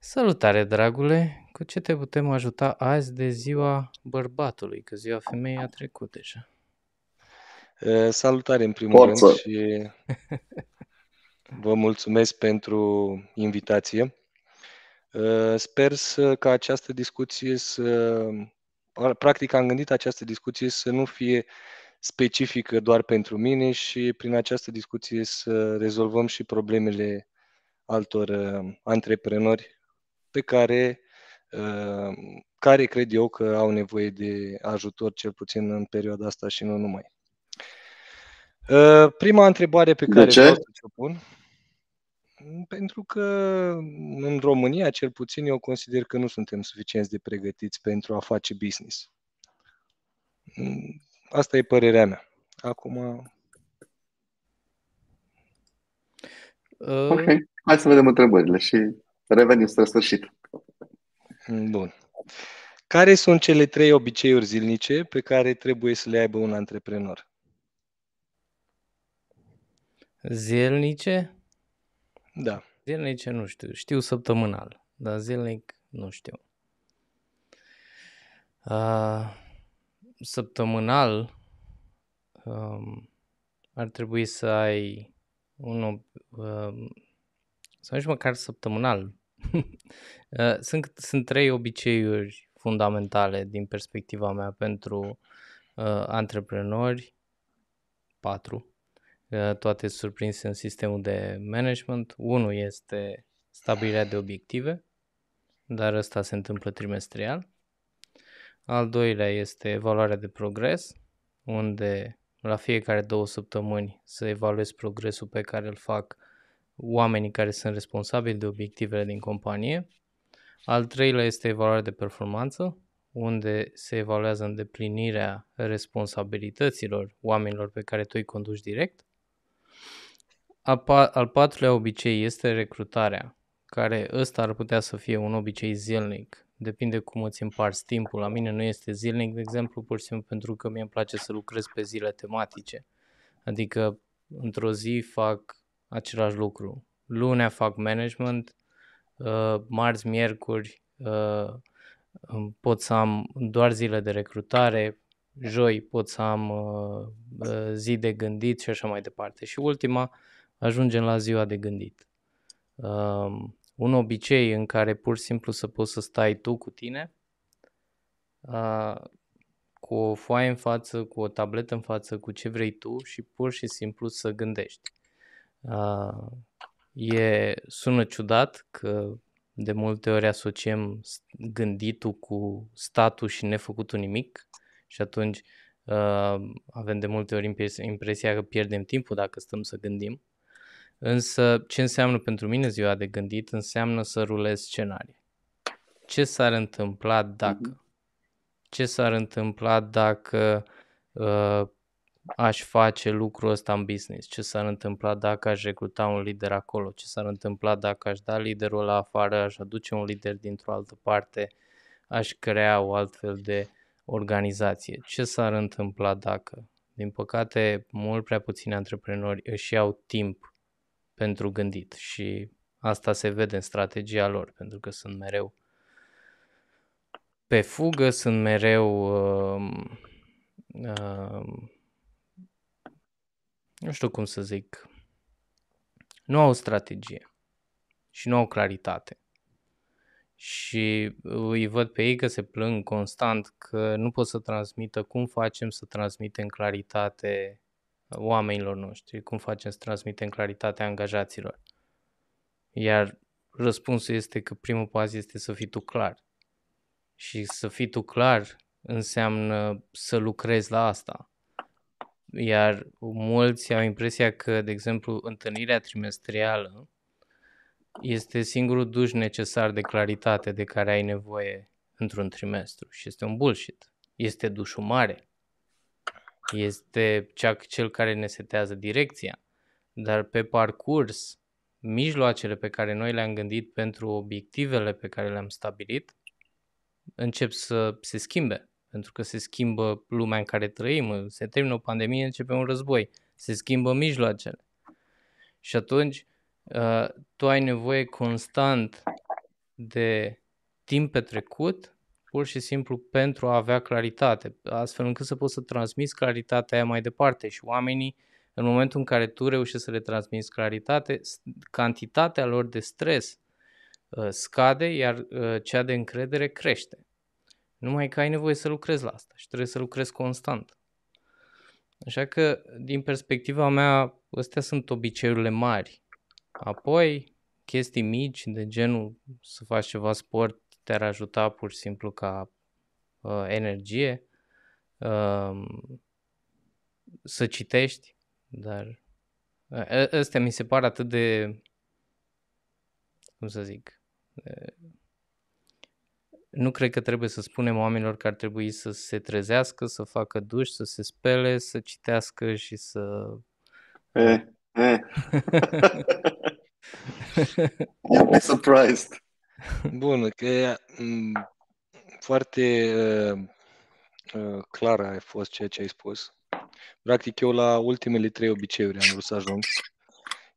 Salutare, dragule! Cu ce te putem ajuta azi de ziua bărbatului? Că ziua femeii a trecut deja. salutare, în primul Forță. rând, și vă mulțumesc pentru invitație. sper să, ca această discuție să... Practic, am gândit această discuție să nu fie specifică doar pentru mine și prin această discuție să rezolvăm și problemele altor antreprenori pe care, uh, care cred eu că au nevoie de ajutor, cel puțin în perioada asta și nu numai. Uh, prima întrebare pe care vreau să o pun. Pentru că în România, cel puțin, eu consider că nu suntem suficienți de pregătiți pentru a face business. Asta e părerea mea. Acum. Ok. Hai să vedem întrebările și revenim spre sfârșit. Bun. Care sunt cele trei obiceiuri zilnice pe care trebuie să le aibă un antreprenor? Zilnice? Da. Zilnice nu știu. Știu săptămânal, dar zilnic nu știu. Uh, săptămânal um, ar trebui să ai un, um, uh, să ai măcar săptămânal Eh, sunt, sunt trei obiceiuri fundamentale din perspectiva mea pentru uh, antreprenori, patru, uh, toate surprinse în sistemul de management. Unul este stabilirea de obiective, dar ăsta se întâmplă trimestrial. Al doilea este evaluarea de progres, unde la fiecare două săptămâni să evaluez progresul pe care îl fac oamenii care sunt responsabili de obiectivele din companie. Al treilea este evaluarea de performanță, unde se evaluează îndeplinirea responsabilităților oamenilor pe care tu îi conduci direct. Al, patrulea obicei este recrutarea, care ăsta ar putea să fie un obicei zilnic. Depinde cum îți împarți timpul. La mine nu este zilnic, de exemplu, pur și simplu pentru că mie îmi place să lucrez pe zile tematice. Adică într-o zi fac același lucru. Lunea fac management, uh, marți, miercuri uh, pot să am doar zile de recrutare, joi pot să am uh, zi de gândit și așa mai departe. Și ultima, ajungem la ziua de gândit. Um, un obicei în care pur și simplu să poți să stai tu cu tine, cu o foaie în față, cu o tabletă în față, cu ce vrei tu și pur și simplu să gândești. Uh, e, sună ciudat că de multe ori asociem gânditul cu statul și nefăcutul nimic și atunci uh, avem de multe ori impresia că pierdem timpul dacă stăm să gândim. Însă ce înseamnă pentru mine ziua de gândit înseamnă să rulez scenarii. Ce s-ar întâmpla dacă? Mm-hmm. Ce s-ar întâmpla dacă uh, aș face lucrul ăsta în business, ce s-ar întâmpla dacă aș recruta un lider acolo, ce s-ar întâmpla dacă aș da liderul la afară, aș aduce un lider dintr-o altă parte, aș crea o altfel de organizație. Ce s-ar întâmpla dacă? Din păcate, mult prea puțini antreprenori își iau timp pentru gândit și asta se vede în strategia lor, pentru că sunt mereu pe fugă, sunt mereu uh, uh, nu știu cum să zic, nu au strategie și nu au claritate. Și uh, îi văd pe ei că se plâng constant că nu pot să transmită cum facem să transmitem claritate oamenilor noștri, cum facem să transmitem claritate angajaților. Iar răspunsul este că primul pas este să fii tu clar. Și să fii tu clar înseamnă să lucrezi la asta. Iar mulți au impresia că, de exemplu, întâlnirea trimestrială este singurul duș necesar de claritate de care ai nevoie într-un trimestru și este un bullshit. Este dușul mare. Este cea, cel care ne setează direcția. Dar pe parcurs, mijloacele pe care noi le-am gândit pentru obiectivele pe care le-am stabilit încep să se schimbe pentru că se schimbă lumea în care trăim, se termină o pandemie, începe un război, se schimbă mijloacele. Și atunci ă, tu ai nevoie constant de timp petrecut, pur și simplu pentru a avea claritate, astfel încât să poți să transmiți claritatea aia mai departe și oamenii, în momentul în care tu reușești să le transmiți claritate, cantitatea lor de stres ă, scade, iar ă, cea de încredere crește. Numai că ai nevoie să lucrezi la asta și trebuie să lucrezi constant. Așa că, din perspectiva mea, astea sunt obiceiurile mari. Apoi, chestii mici, de genul să faci ceva sport, te-ar ajuta pur și simplu ca uh, energie, uh, să citești, dar ă, astea mi se par atât de, cum să zic, uh, nu cred că trebuie să spunem oamenilor că ar trebui să se trezească, să facă duș, să se spele, să citească și să... E, e. You'll surprised. Bun, că mm, foarte uh, clar a fost ceea ce ai spus. Practic, eu la ultimele trei obiceiuri am vrut să ajung.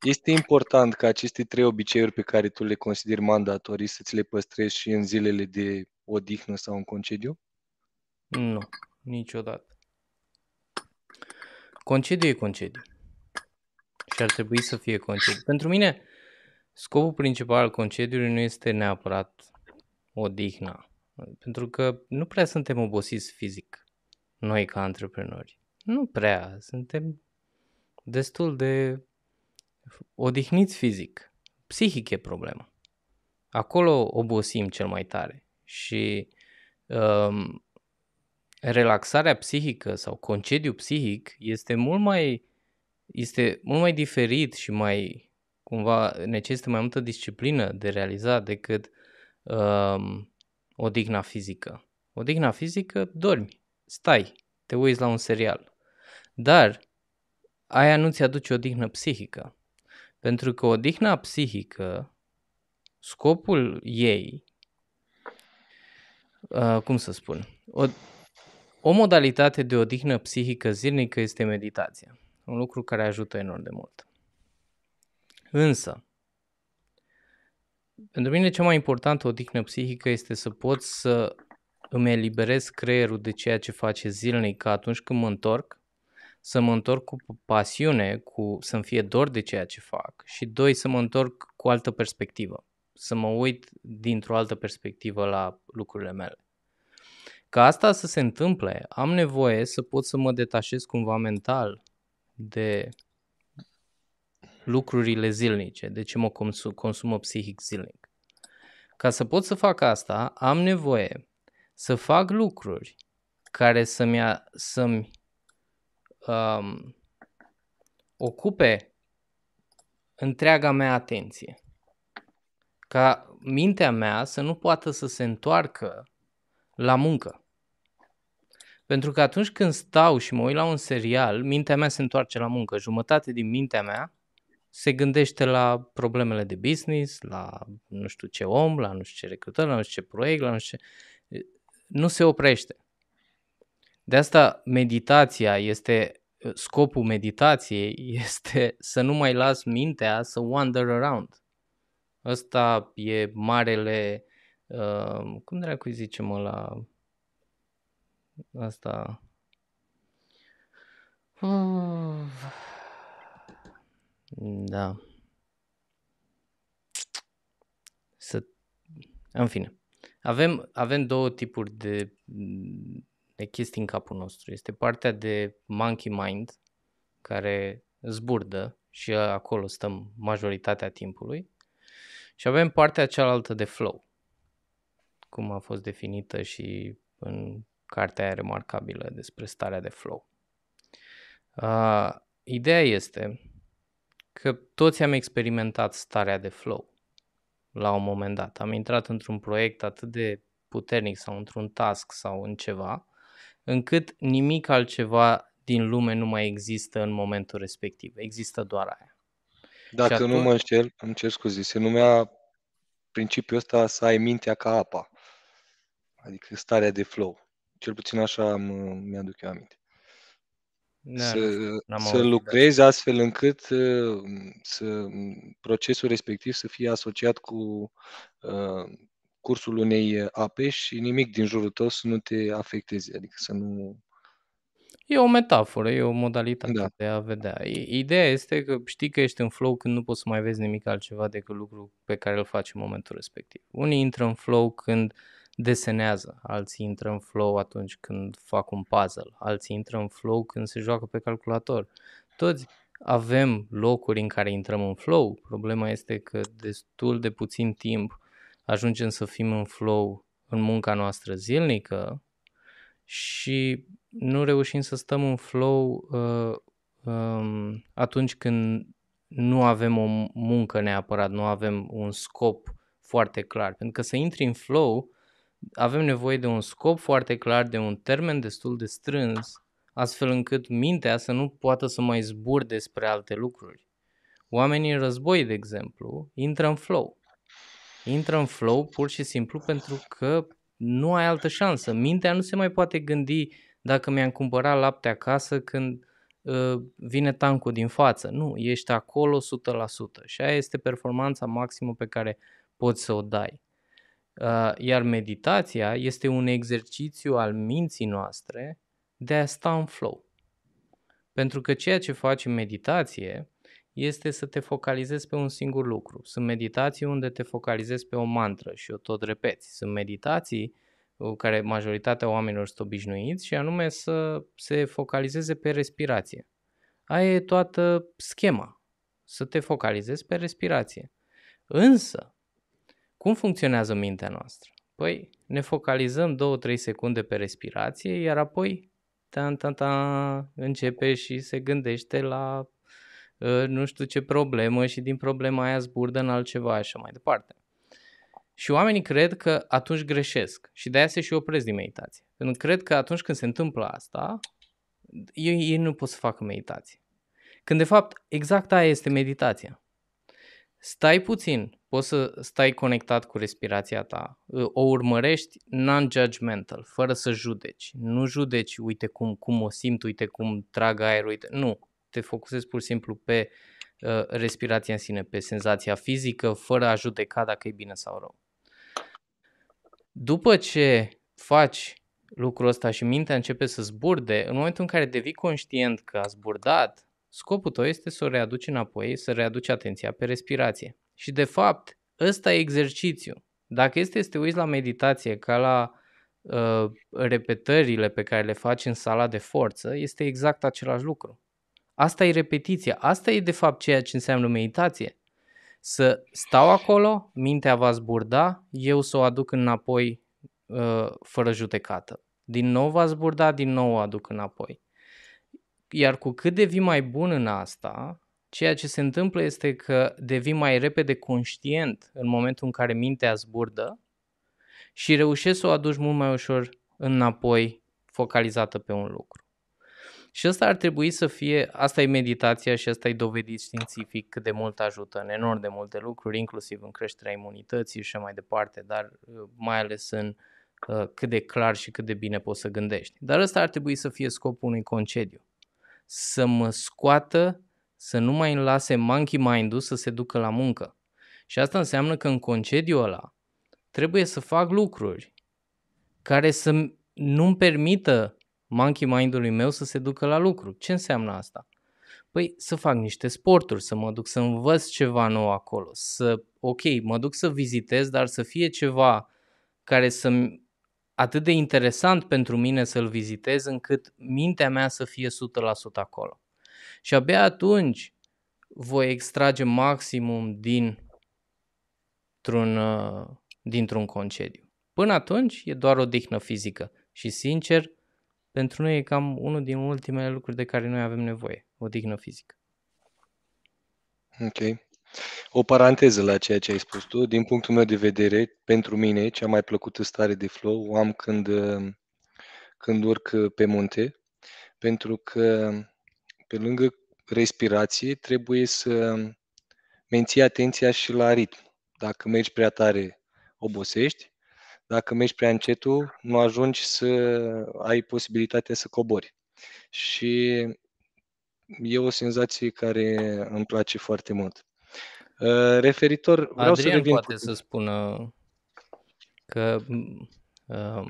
Este important ca aceste trei obiceiuri pe care tu le consideri mandatorii să ți le păstrezi și în zilele de odihnă sau în concediu? Nu, niciodată. Concediu e concediu. Și ar trebui să fie concediu. Pentru mine, scopul principal al concediului nu este neapărat odihna. Pentru că nu prea suntem obosiți fizic, noi ca antreprenori. Nu prea. Suntem destul de odihniți fizic, psihic e problema. Acolo obosim cel mai tare și um, relaxarea psihică sau concediu psihic este mult mai este mult mai diferit și mai cumva necesită mai multă disciplină de realizat decât um, o fizică. O fizică dormi, stai, te uiți la un serial. Dar aia nu ți aduce o psihică. Pentru că odihna psihică, scopul ei, uh, cum să spun, o, o modalitate de odihnă psihică zilnică este meditația. Un lucru care ajută enorm de mult. Însă, pentru mine cea mai importantă odihnă psihică este să pot să îmi eliberez creierul de ceea ce face zilnic, atunci când mă întorc, să mă întorc cu pasiune, cu să-mi fie dor de ceea ce fac și doi, să mă întorc cu altă perspectivă, să mă uit dintr-o altă perspectivă la lucrurile mele. Ca asta să se întâmple, am nevoie să pot să mă detașez cumva mental de lucrurile zilnice, de ce mă consum, consumă psihic zilnic. Ca să pot să fac asta, am nevoie să fac lucruri care să-mi, să-mi um, ocupe întreaga mea atenție. Ca mintea mea să nu poată să se întoarcă la muncă. Pentru că atunci când stau și mă uit la un serial, mintea mea se întoarce la muncă. Jumătate din mintea mea se gândește la problemele de business, la nu știu ce om, la nu știu ce recrutări, la nu știu ce proiect, la nu știu ce... Nu se oprește. De asta meditația este, scopul meditației este să nu mai las mintea să wander around. Ăsta e marele, uh, cum dracu zicem la asta, da. Să... În fine. Avem, avem două tipuri de de chestii în capul nostru. Este partea de monkey mind care zburdă și acolo stăm majoritatea timpului. Și avem partea cealaltă de flow, cum a fost definită și în cartea aia remarcabilă despre starea de flow. Uh, ideea este că toți am experimentat starea de flow la un moment dat. Am intrat într-un proiect atât de puternic sau într-un task sau în ceva încât nimic altceva din lume nu mai există în momentul respectiv. Există doar aia. Dacă atunci... nu mă înșel, îmi cer scuze, se numea principiul ăsta să ai mintea ca apa, adică starea de flow. Cel puțin așa mi-aduc eu aminte. Da, să, să lucrezi de astfel încât uh, să, procesul respectiv să fie asociat cu uh, cursul unei uh, ape și nimic din jurul tău să nu te afecteze, adică să nu... E o metaforă, e o modalitate da. de a vedea. Ideea este că știi că ești în flow când nu poți să mai vezi nimic altceva decât lucrul pe care îl faci în momentul respectiv. Unii intră în flow când desenează, alții intră în flow atunci când fac un puzzle, alții intră în flow când se joacă pe calculator. Toți avem locuri în care intrăm în flow. Problema este că destul de puțin timp ajungem să fim în flow în munca noastră zilnică și nu reușim să stăm în flow uh, um, atunci când nu avem o muncă neapărat, nu avem un scop foarte clar. Pentru că să intri în flow, avem nevoie de un scop foarte clar, de un termen destul de strâns, astfel încât mintea să nu poată să mai zbur despre alte lucruri. Oamenii în război, de exemplu, intră în flow intră în flow pur și simplu pentru că nu ai altă șansă. Mintea nu se mai poate gândi dacă mi-am cumpărat lapte acasă când uh, vine tancul din față. Nu, ești acolo 100% și aia este performanța maximă pe care poți să o dai. Uh, iar meditația este un exercițiu al minții noastre de a sta în flow. Pentru că ceea ce faci în meditație este să te focalizezi pe un singur lucru. Sunt meditații unde te focalizezi pe o mantră și o tot repeți. Sunt meditații uh, care majoritatea oamenilor sunt obișnuiți și anume să se focalizeze pe respirație. Aia e toată schema, să te focalizezi pe respirație. Însă, cum funcționează mintea noastră? Păi ne focalizăm 2-3 secunde pe respirație, iar apoi ta ta ta începe și se gândește la Ă, nu știu ce problemă și din problema aia zburdă în altceva și așa mai departe. Și oamenii cred că atunci greșesc și de aia se și opresc din meditație. Pentru că cred că atunci când se întâmplă asta, ei, ei nu pot să facă meditație. Când de fapt exact aia este meditația. Stai puțin, poți să stai conectat cu respirația ta, ă, o urmărești non-judgmental, fără să judeci. Nu judeci, uite cum, cum o simt, uite cum trag aerul, uite... Nu, te focusezi pur și simplu pe uh, respirația în sine, pe senzația fizică, fără a judeca dacă e bine sau rău. După ce faci lucrul ăsta și mintea începe să zburde, în momentul în care devii conștient că a zburdat, scopul tău este să o readuci înapoi, să readuci atenția pe respirație. Și de fapt, ăsta e exercițiu. Dacă este să te uiți la meditație ca la uh, repetările pe care le faci în sala de forță, este exact același lucru. Asta e repetiția, asta e de fapt ceea ce înseamnă meditație. Să stau acolo, mintea va zburda, eu să o aduc înapoi uh, fără judecată. Din nou va zburda, din nou o aduc înapoi. Iar cu cât devii mai bun în asta, ceea ce se întâmplă este că devii mai repede conștient în momentul în care mintea zburdă și reușești să o aduci mult mai ușor înapoi focalizată pe un lucru. Și asta ar trebui să fie, asta e meditația și asta e dovedit științific cât de mult ajută în enorm de multe lucruri, inclusiv în creșterea imunității și mai departe, dar uh, mai ales în uh, cât de clar și cât de bine poți să gândești. Dar asta ar trebui să fie scopul unui concediu. Să mă scoată, să nu mai lase monkey mind-ul să se ducă la muncă. Și asta înseamnă că în concediu, ăla trebuie să fac lucruri care să nu-mi permită monkey mind-ului meu să se ducă la lucru. Ce înseamnă asta? Păi să fac niște sporturi, să mă duc să învăț ceva nou acolo, să, ok, mă duc să vizitez, dar să fie ceva care să atât de interesant pentru mine să-l vizitez încât mintea mea să fie 100% acolo. Și abia atunci voi extrage maximum din un uh, dintr-un concediu. Până atunci e doar o dihnă fizică și sincer pentru noi e cam unul din ultimele lucruri de care noi avem nevoie, o dignă fizică. Ok. O paranteză la ceea ce ai spus tu. Din punctul meu de vedere, pentru mine, cea mai plăcută stare de flow o am când, uh, când urc uh, pe munte, pentru că pe lângă respirație trebuie să menții atenția și la ritm. Dacă mergi prea tare, obosești dacă mergi prea încetul, nu ajungi să ai posibilitatea să cobori. Și e o senzație care îmi place foarte mult. Uh, referitor, vreau Adrian să revin poate putin. să spună că uh,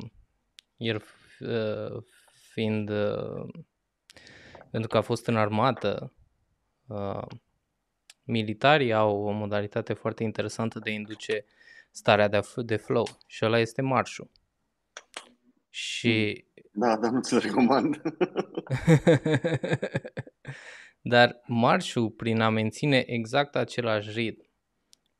el uh, fiind uh, pentru că a fost în armată, uh, militarii au o modalitate foarte interesantă de a induce uh, starea de, de flow și ăla este marșul. Și... Hmm. Da, dar nu ți-l recomand. dar marșul, prin a menține exact același ritm,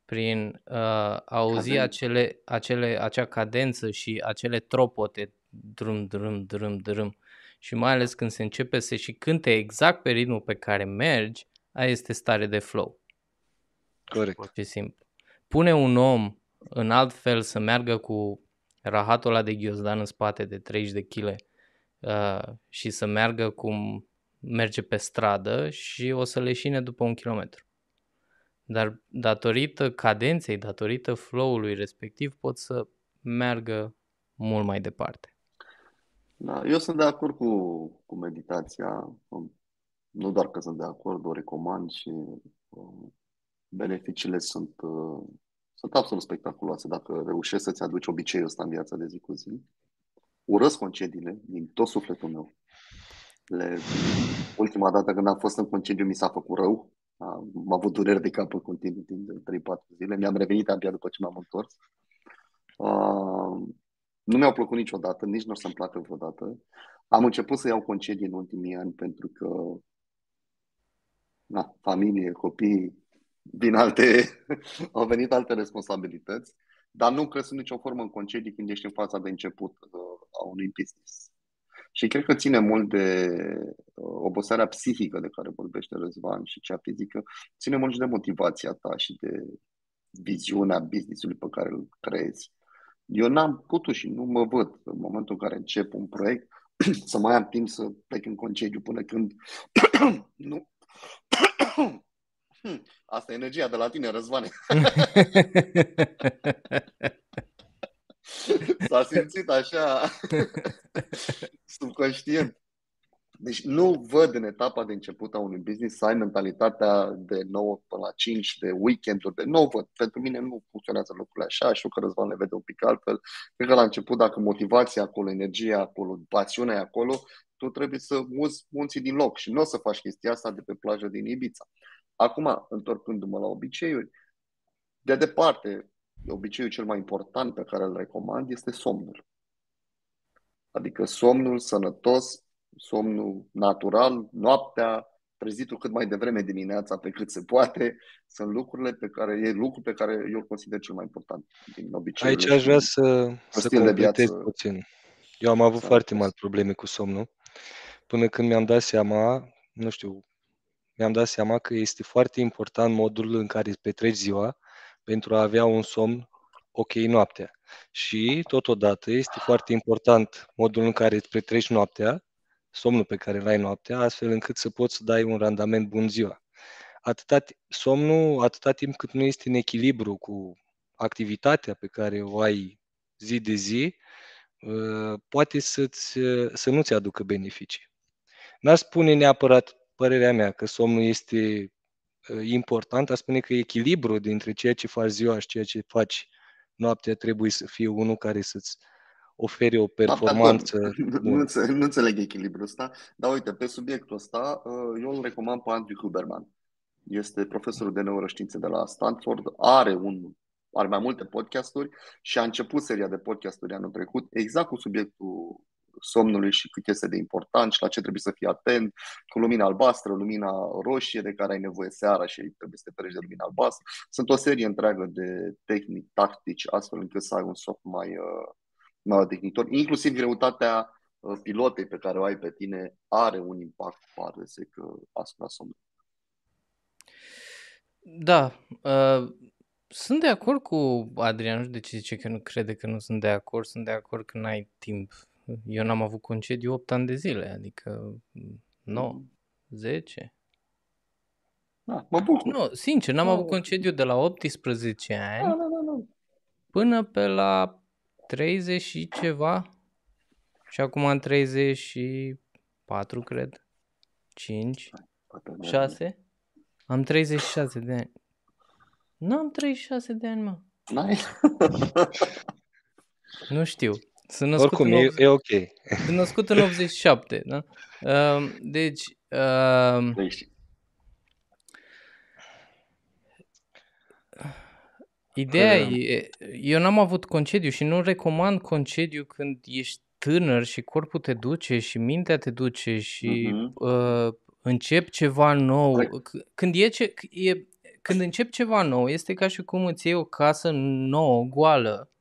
prin uh, a auzi acele, acele, acea cadență și acele tropote, drum, drum, drum, drum, și mai ales când se începe să și cânte exact pe ritmul pe care mergi, aia este stare de flow. Corect. Pur și simplu. Pune un om în alt fel să meargă cu rahatul ăla de ghiozdan în spate de 30 de kg uh, și să meargă cum merge pe stradă și o să leșine după un kilometru. Dar datorită cadenței, datorită flow-ului respectiv, pot să meargă mult mai departe. Da, eu sunt de acord cu, cu meditația. Um, nu doar că sunt de acord, o recomand și um, beneficiile sunt uh, sunt absolut spectaculoase dacă reușești să-ți aduci obiceiul ăsta în viața de zi cu zi. Urăsc concediile din tot sufletul meu. Le... Ultima dată când am fost în concediu mi s-a făcut rău. Am avut dureri de cap în continuu timp de 3-4 zile. Mi-am revenit abia după ce m-am întors. Uh, nu mi-au plăcut niciodată, nici nu o să-mi placă vreodată. Am început să iau concedii în ultimii ani pentru că na, familie, copii, din alte, au venit alte responsabilități, dar nu crezi nicio formă în concedii când ești în fața de început uh, a unui business. Și cred că ține mult de uh, obosarea psihică de care vorbește Răzvan și cea fizică, ține mult și de motivația ta și de viziunea businessului pe care îl creezi. Eu n-am putut și nu mă văd în momentul în care încep un proiect să mai am timp să plec în concediu până când nu Hm, asta e energia de la tine, Răzvane. S-a simțit așa subconștient. Deci nu văd în etapa de început a unui business să ai mentalitatea de 9 până la 5, de weekenduri, de 9. Pentru mine nu funcționează lucrurile așa, știu că Răzvan le vede un pic altfel. Cred că la început, dacă motivația acolo, energia acolo, pasiunea acolo, tu trebuie să muți munții din loc și nu o să faci chestia asta de pe plajă din Ibiza. Acum, întorcându-mă la obiceiuri, de departe, obiceiul cel mai important pe care îl recomand este somnul. Adică somnul sănătos, somnul natural, noaptea, trezitul cât mai devreme dimineața pe cât se poate, sunt lucrurile pe care, e lucru pe care eu îl consider cel mai important din obicei. Aici aș vrea să, să completez puțin. Eu am avut foarte mari probleme cu somnul. Până când mi-am dat seama, nu știu, mi-am dat seama că este foarte important modul în care îți petreci ziua pentru a avea un somn ok noaptea. Și, totodată, este foarte important modul în care îți petreci noaptea, somnul pe care îl ai noaptea, astfel încât să poți să dai un randament bun ziua. Atâta, somnul, atâta timp cât nu este în echilibru cu activitatea pe care o ai zi de zi, ă, poate să-ți, să nu-ți aducă beneficii. n aș spune neapărat părerea mea, că somnul este ă, important, a spune că echilibru dintre ceea ce faci ziua și ceea ce faci noaptea trebuie să fie unul care să-ți ofere o da, performanță. Da, nu, nu înțeleg echilibrul ăsta, dar uite, pe subiectul ăsta ă, eu îl recomand pe Andrew Huberman. Este profesorul de neuroștiințe de la Stanford, are un are mai multe podcasturi și a început seria de podcasturi anul trecut exact cu subiectul somnului și cât este de important și la ce trebuie să fii atent, cu lumina albastră, lumina roșie de care ai nevoie seara și trebuie să te ferești de lumina albastră. Sunt o serie întreagă de tehnici, tactici, astfel încât să ai un soft mai, uh, mai tehnitor. Inclusiv greutatea uh, pilotei pe care o ai pe tine are un impact mare, zic, uh, asupra somnului. Da, uh, sunt de acord cu Adrian, nu știu de ce zice că nu crede că nu sunt de acord, sunt de acord că n-ai timp eu n-am avut concediu 8 ani de zile, adică 9, mm. 10. Da, mă bucur. Nu, sincer, n-am da, avut concediu de la 18 ani da, da, da, da. până pe la 30 și ceva și acum am 34, cred, 5, 6, am 36 de ani. N-am 36 de ani, mă. N-ai? nu știu. Sunt născut Oricum, în 80... e, e ok. Sunt născut în 87, da? Uh, deci... Uh, Ideea e, eu n-am avut concediu și nu recomand concediu când ești tânăr și corpul te duce și mintea te duce și uh-huh. uh, încep ceva nou. Când, e ce, e, când încep ceva nou, este ca și cum îți iei o casă nouă, goală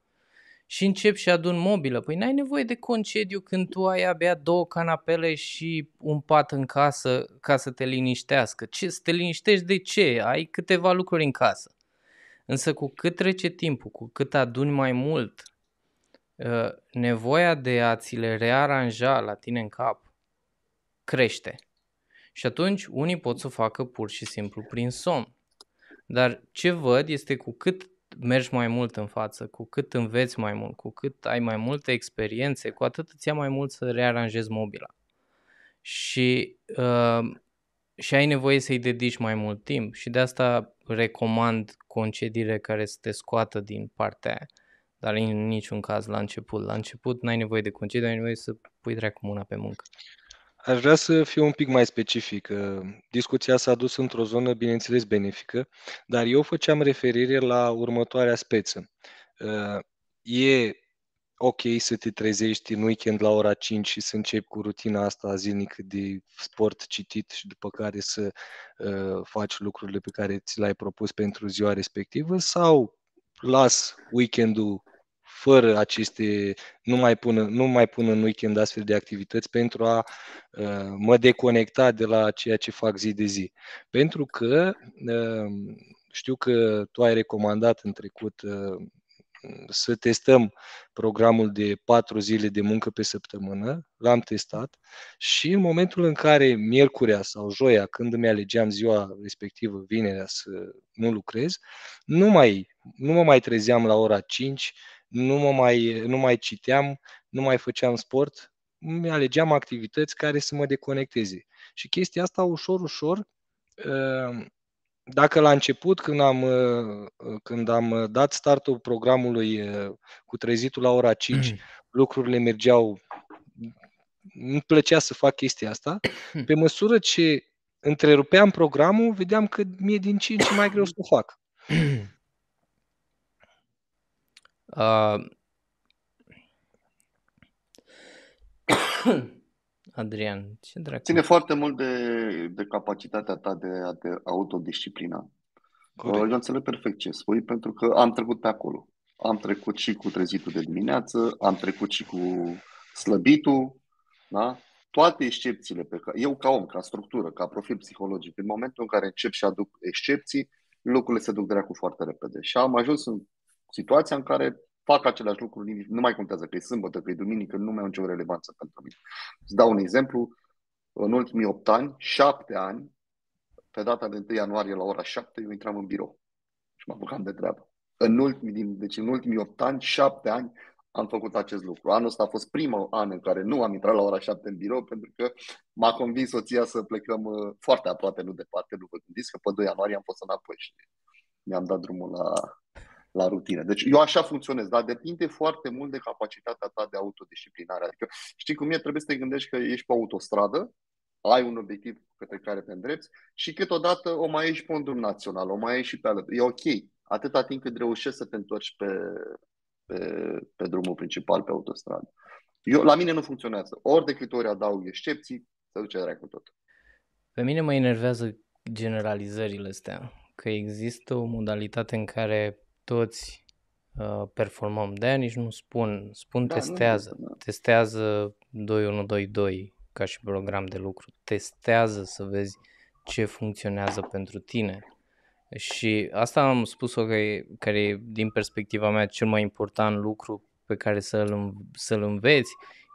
și încep și adun mobilă. Păi n-ai nevoie de concediu când tu ai abia două canapele și un pat în casă ca să te liniștească. Ce, să te liniștești de ce? Ai câteva lucruri în casă. Însă cu cât trece timpul, cu cât aduni mai mult, uh, nevoia de a ți le rearanja la tine în cap crește. Și atunci unii pot să o facă pur și simplu prin somn. Dar ce văd este cu cât mergi mai mult în față, cu cât înveți mai mult, cu cât ai mai multe experiențe, cu atât îți ia mai mult să rearanjezi mobila. Și, uh, și ai nevoie să-i dedici mai mult timp și de asta recomand concediile care să te scoată din partea aia. Dar în niciun caz la început. La început n-ai nevoie de concediu, ai nevoie să pui dracu mâna pe muncă. Aș vrea să fiu un pic mai specific. Ă, discuția s-a dus într-o zonă, bineînțeles, benefică, dar eu făceam referire la următoarea speță. Ă, e ok să te trezești în weekend la ora 5 și să începi cu rutina asta zilnică de sport citit și după care să ă, faci lucrurile pe care ți le-ai propus pentru ziua respectivă sau las weekendul fără aceste, nu mai pun, nu mai pun în weekend astfel de activități pentru a uh, mă deconecta de la ceea ce fac zi de zi. Pentru că uh, știu că tu ai recomandat în trecut uh, să testăm programul de patru zile de muncă pe săptămână, l-am testat și în momentul în care miercurea sau joia, când îmi alegeam ziua respectivă, vinerea, să nu lucrez, nu, mai, nu mă mai trezeam la ora 5, nu, mă mai, nu mai citeam, nu mai făceam sport, îmi alegeam activități care să mă deconecteze. Și chestia asta ușor, ușor, uh, dacă la început, când am, uh, când am dat startul programului uh, cu trezitul la ora 5, mm. lucrurile mergeau, îmi plăcea să fac chestia asta, mm. pe măsură ce întrerupeam programul, vedeam că mi-e din ce în ce mai greu să o fac. Mm. Uh, Adrian, ce dracu? Ține foarte mult de, de capacitatea ta de, de autodisciplină. Uh, eu înțeleg perfect ce spui, pentru că am trecut pe acolo. Am trecut și cu trezitul de dimineață, am trecut și cu slăbitul, da? toate excepțiile pe care eu ca om, ca structură, ca profil psihologic, în momentul în care încep și aduc excepții, lucrurile se duc dracu foarte repede. Și am ajuns în situația în care fac același lucru, nu mai contează că e sâmbătă, că e duminică, nu mai au nicio relevanță pentru mine. Îți dau un exemplu, în ultimii 8 ani, 7 ani, pe data de 1 ianuarie la ora 7, eu intram în birou și mă apucam de treabă. În ultimii, din, deci în ultimii 8 ani, 7 ani, am făcut acest lucru. Anul ăsta a fost primul an în care nu am intrat la ora 7 în birou pentru că m-a convins soția să plecăm uh, foarte aproape, nu departe, nu vă gândiți că pe 2 ianuarie am fost înapoi și mi-am dat drumul la, la rutină. Deci eu așa funcționez, dar depinde foarte mult de capacitatea ta de autodisciplinare. Adică știi cum e, trebuie să te gândești că ești pe autostradă, ai un obiectiv către care te îndrepți și câteodată o mai ești pe un drum național, o mai ești și pe alături. E ok, atâta timp cât reușești să te întorci pe, pe, pe drumul principal, pe autostradă. Eu, la mine nu funcționează. Ori de câte ori adaug excepții, se duce dracu tot. Pe mine mă enervează generalizările astea, că există o modalitate în care toți uh, performăm. De-aia nici nu spun, spun da, testează. Nu, da. Testează 2122 ca și program de lucru. Testează să vezi ce funcționează pentru tine. Și asta am spus-o că e, care e, din perspectiva mea, cel mai important lucru pe care să-l, să-l înveți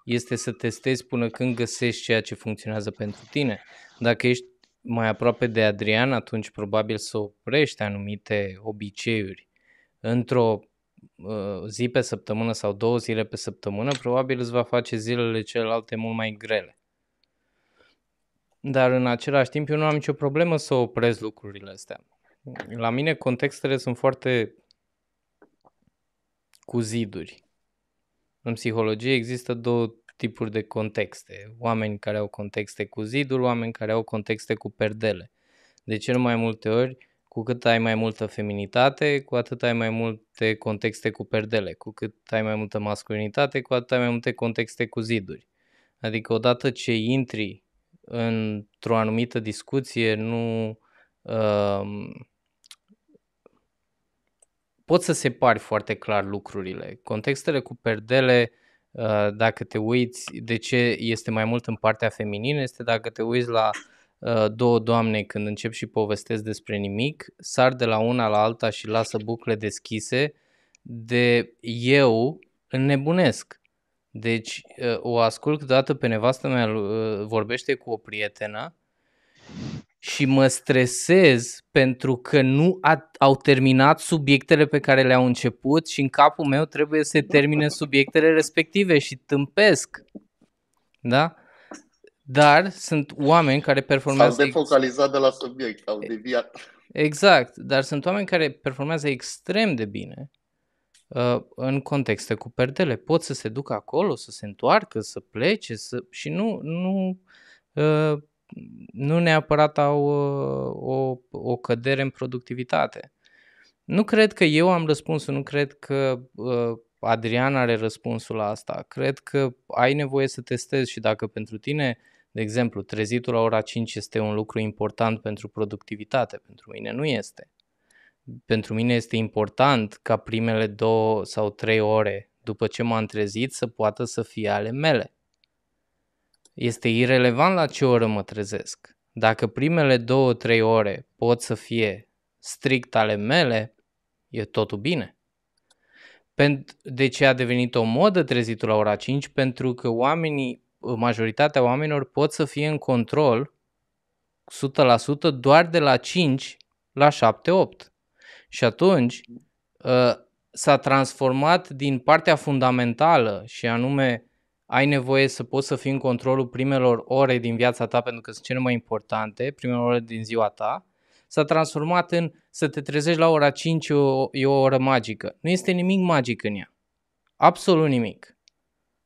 este să testezi până când găsești ceea ce funcționează pentru tine. Dacă ești mai aproape de Adrian, atunci probabil să oprești anumite obiceiuri într-o uh, zi pe săptămână sau două zile pe săptămână, probabil îți va face zilele celelalte mult mai grele. Dar în același timp eu nu am nicio problemă să opresc lucrurile astea. La mine contextele sunt foarte cu ziduri. În psihologie există două tipuri de contexte. Oameni care au contexte cu ziduri, oameni care au contexte cu perdele. De cel mai multe ori, cu cât ai mai multă feminitate, cu atât ai mai multe contexte cu perdele, cu cât ai mai multă masculinitate, cu atât ai mai multe contexte cu ziduri. Adică odată ce intri într-o anumită discuție, nu uh, poți să separi foarte clar lucrurile. Contextele cu perdele, uh, dacă te uiți, de ce este mai mult în partea feminină, este dacă te uiți la uh, Uh, două doamne când încep și povestesc despre nimic, sar de la una la alta și lasă bucle deschise de eu înnebunesc. Deci uh, o ascult câteodată pe nevastă mea, uh, vorbește cu o prietenă și mă stresez pentru că nu a, au terminat subiectele pe care le-au început și în capul meu trebuie să termine subiectele respective și tâmpesc. Da? Dar sunt oameni care performează... S-au defocalizat ex... de la subiect, au deviat. Exact, dar sunt oameni care performează extrem de bine uh, în contexte cu perdele. Pot să se ducă acolo, să se întoarcă, să plece să... și nu, nu, uh, nu neapărat au uh, o, o cădere în productivitate. Nu cred că eu am răspunsul, nu cred că uh, Adrian are răspunsul la asta. Cred că ai nevoie să testezi și dacă pentru tine uh, de exemplu, trezitul la ora 5 este un lucru important pentru productivitate, pentru mine nu este. Pentru mine este important ca primele două sau trei ore după ce m-am trezit să poată să fie ale mele. Este irelevant la ce oră mă trezesc. Dacă primele două, trei ore pot să fie strict ale mele, e totul bine. De ce a devenit o modă trezitul la ora 5? Pentru că oamenii majoritatea oamenilor pot să fie în control 100% doar de la 5 la 7-8. Și atunci uh, s-a transformat din partea fundamentală și anume ai nevoie să poți să fii în controlul primelor ore din viața ta pentru că sunt cele mai importante, primele ore din ziua ta, s-a transformat în să te trezești la ora 5 e o, e o oră magică. Nu este nimic magic în ea. Absolut nimic.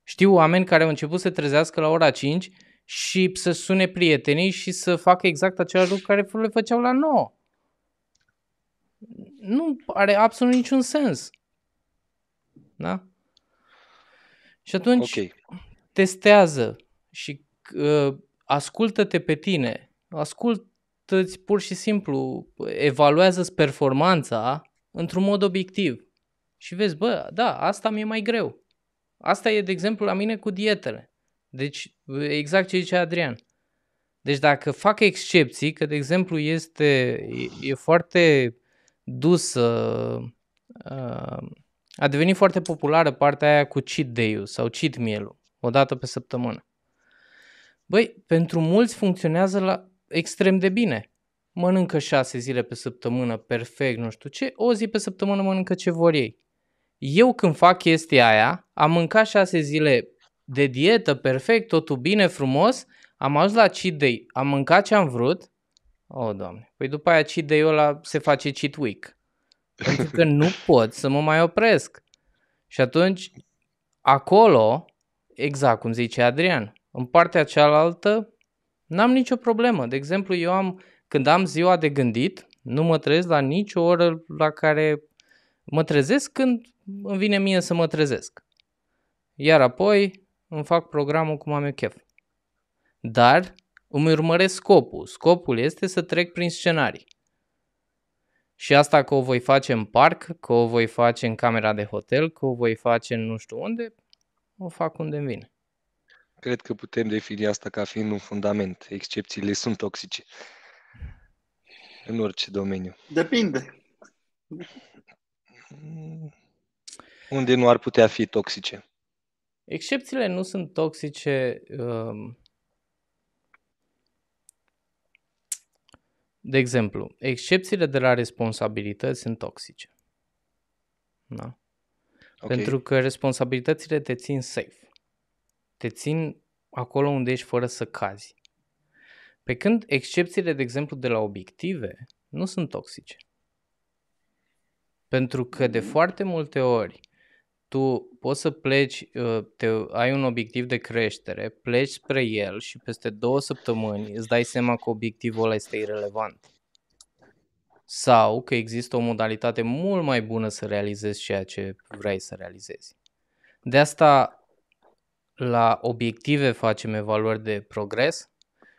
Știu oameni care au început să trezească la ora 5 și să sune prietenii și să facă exact același lucru care le făceau la 9. Nu are absolut niciun sens. Da? Și atunci okay. testează și uh, ascultă-te pe tine. Ascultă-ți pur și simplu, evaluează-ți performanța într-un mod obiectiv. Și vezi, bă, da, asta mi-e mai greu Asta e, de exemplu, la mine cu dietele. Deci, exact ce zice Adrian. Deci dacă fac excepții, că de exemplu este, e, e foarte dusă, uh, uh, a devenit foarte populară partea aia cu cheat day sau cheat meal o dată pe săptămână. Băi, pentru mulți funcționează la extrem de bine. Mănâncă șase zile pe săptămână, perfect, nu știu ce, o zi pe săptămână mănâncă ce vor ei eu când fac chestia aia, am mâncat șase zile de dietă, perfect, totul bine, frumos, am ajuns la cheat day, am mâncat ce am vrut, o, oh, doamne, păi după aia cheat day-ul ăla se face cheat week. Pentru că nu pot să mă mai opresc. Și atunci, acolo, exact cum zice Adrian, în partea cealaltă, n-am nicio problemă. De exemplu, eu am, când am ziua de gândit, nu mă trezesc la nicio oră la care Mă trezesc când îmi vine mie să mă trezesc. Iar apoi îmi fac programul cum am eu chef. Dar îmi urmăresc scopul. Scopul este să trec prin scenarii. Și asta că o voi face în parc, că o voi face în camera de hotel, că o voi face în nu știu unde, o fac unde îmi vine. Cred că putem defini asta ca fiind un fundament. Excepțiile sunt toxice. În orice domeniu. Depinde. Mm. Unde nu ar putea fi toxice? Excepțiile nu sunt toxice. Um, de exemplu, excepțiile de la responsabilități sunt toxice. Da. Okay. Pentru că responsabilitățile te țin safe. Te țin acolo unde ești fără să cazi. Pe când excepțiile, de exemplu, de la obiective, nu sunt toxice. Pentru că de foarte multe ori tu poți să pleci, uh, te, ai un obiectiv de creștere, pleci spre el și peste două săptămâni îți dai seama că obiectivul ăla este irrelevant. Sau că există o modalitate mult mai bună să realizezi ceea ce vrei să realizezi. De asta la obiective facem evaluări de progres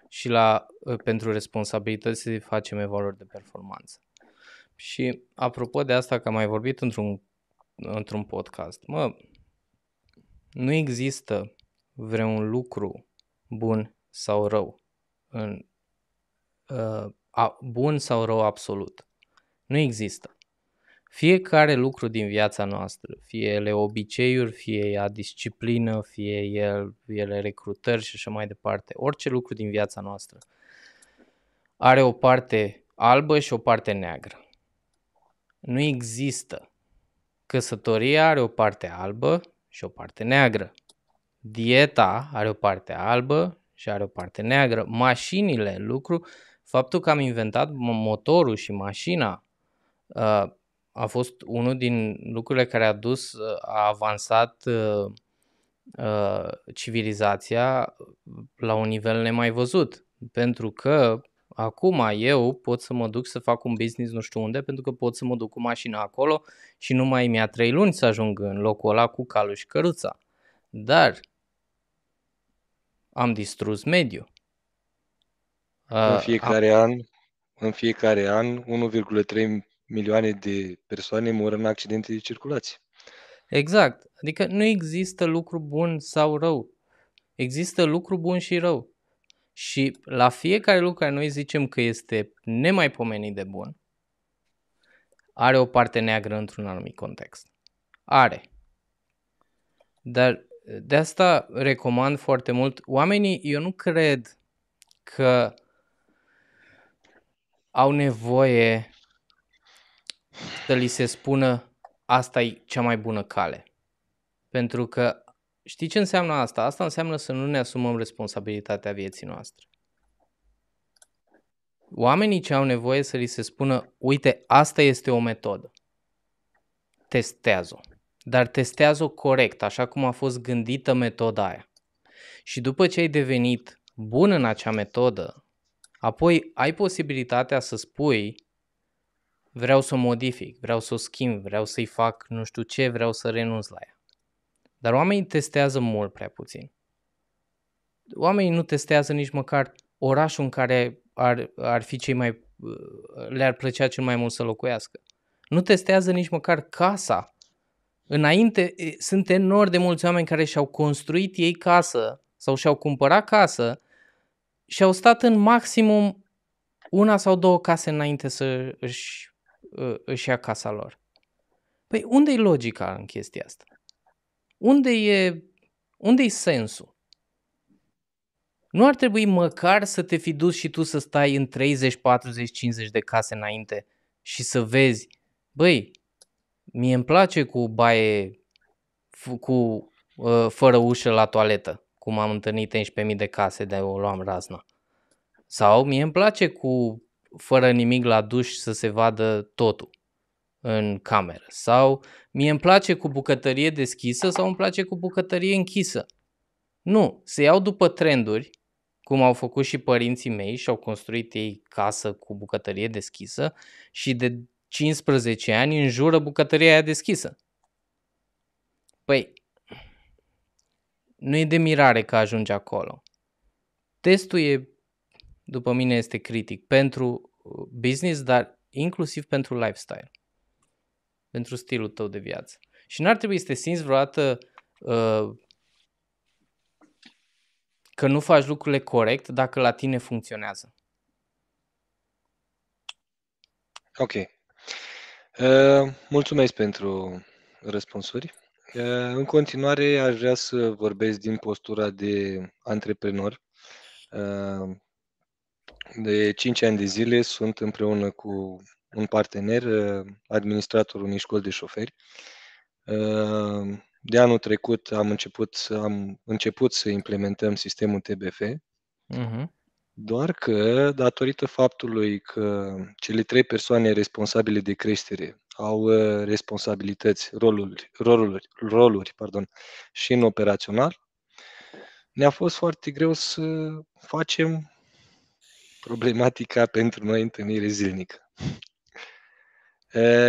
și la, uh, pentru responsabilități facem evaluări de performanță. Și apropo de asta că am mai vorbit într-un, într-un podcast, mă, nu există vreun lucru bun sau rău, în, uh, a, bun sau rău absolut. Nu există. Fiecare lucru din viața noastră, fie ele obiceiuri, fie ea disciplină, fie el, ele recrutări și așa mai departe, orice lucru din viața noastră are o parte albă și o parte neagră nu există. Căsătoria are o parte albă și o parte neagră. Dieta are o parte albă și are o parte neagră. Mașinile, lucru, faptul că am inventat motorul și mașina ă, a fost unul din lucrurile care a dus, ă, a avansat ă, civilizația la un nivel nemai văzut. Pentru că Acum eu pot să mă duc să fac un business nu știu unde pentru că pot să mă duc cu mașina acolo și nu mai mi-a trei luni să ajung în locul ăla cu calul și căruța. Dar am distrus mediul. În fiecare am... an, în fiecare an 1,3 milioane de persoane mor în accidente de circulație. Exact. Adică nu există lucru bun sau rău. Există lucru bun și rău. Și la fiecare lucru care noi zicem că este nemaipomenit de bun, are o parte neagră într-un anumit context. Are. Dar de asta recomand foarte mult. Oamenii, eu nu cred că au nevoie să li se spună asta e cea mai bună cale. Pentru că Știi ce înseamnă asta? Asta înseamnă să nu ne asumăm responsabilitatea vieții noastre. Oamenii ce au nevoie să li se spună, uite, asta este o metodă. Testează-o. Dar testează-o corect, așa cum a fost gândită metoda aia. Și după ce ai devenit bun în acea metodă, apoi ai posibilitatea să spui, vreau să o modific, vreau să o schimb, vreau să-i fac nu știu ce, vreau să renunț la ea. Dar oamenii testează mult prea puțin. Oamenii nu testează nici măcar orașul în care ar, ar fi cei mai, uh, le-ar plăcea cel mai mult să locuiască. Nu testează nici măcar casa. Înainte sunt enorm de mulți oameni care și-au construit ei casă sau și-au cumpărat casă și au stat în maximum una sau două case înainte să își, uh, își ia casa lor. Păi unde e logica în chestia asta? unde e, unde e sensul? Nu ar trebui măcar să te fi dus și tu să stai în 30, 40, 50 de case înainte și să vezi, băi, mie îmi place cu baie, cu uh, fără ușă la toaletă, cum am întâlnit 11.000 de case de o luam razna. Sau mie îmi place cu fără nimic la duș să se vadă totul în cameră sau mie îmi place cu bucătărie deschisă sau îmi place cu bucătărie închisă. Nu, se iau după trenduri, cum au făcut și părinții mei și au construit ei casă cu bucătărie deschisă și de 15 ani înjură bucătăria aia deschisă. Păi, nu e de mirare că ajungi acolo. Testul e, după mine, este critic pentru uh, business, dar inclusiv pentru lifestyle pentru stilul tău de viață. Și n-ar trebui să te simți vreodată uh, că nu faci lucrurile corect dacă la tine funcționează. Ok. Uh, mulțumesc pentru răspunsuri. Uh, în continuare, aș vrea să vorbesc din postura de antreprenor. Uh, de 5 ani de zile sunt împreună cu un partener, uh, administratorul unei școli de șoferi. Uh, de anul trecut am început, am început să implementăm sistemul TBF, uh-huh. Mhm. doar că, datorită faptului că cele trei persoane responsabile de creștere au uh, responsabilități, roluri, roluri, roluri pardon, și în operațional, ne-a fost foarte greu să facem problematica pentru noi întâlnire zilnică.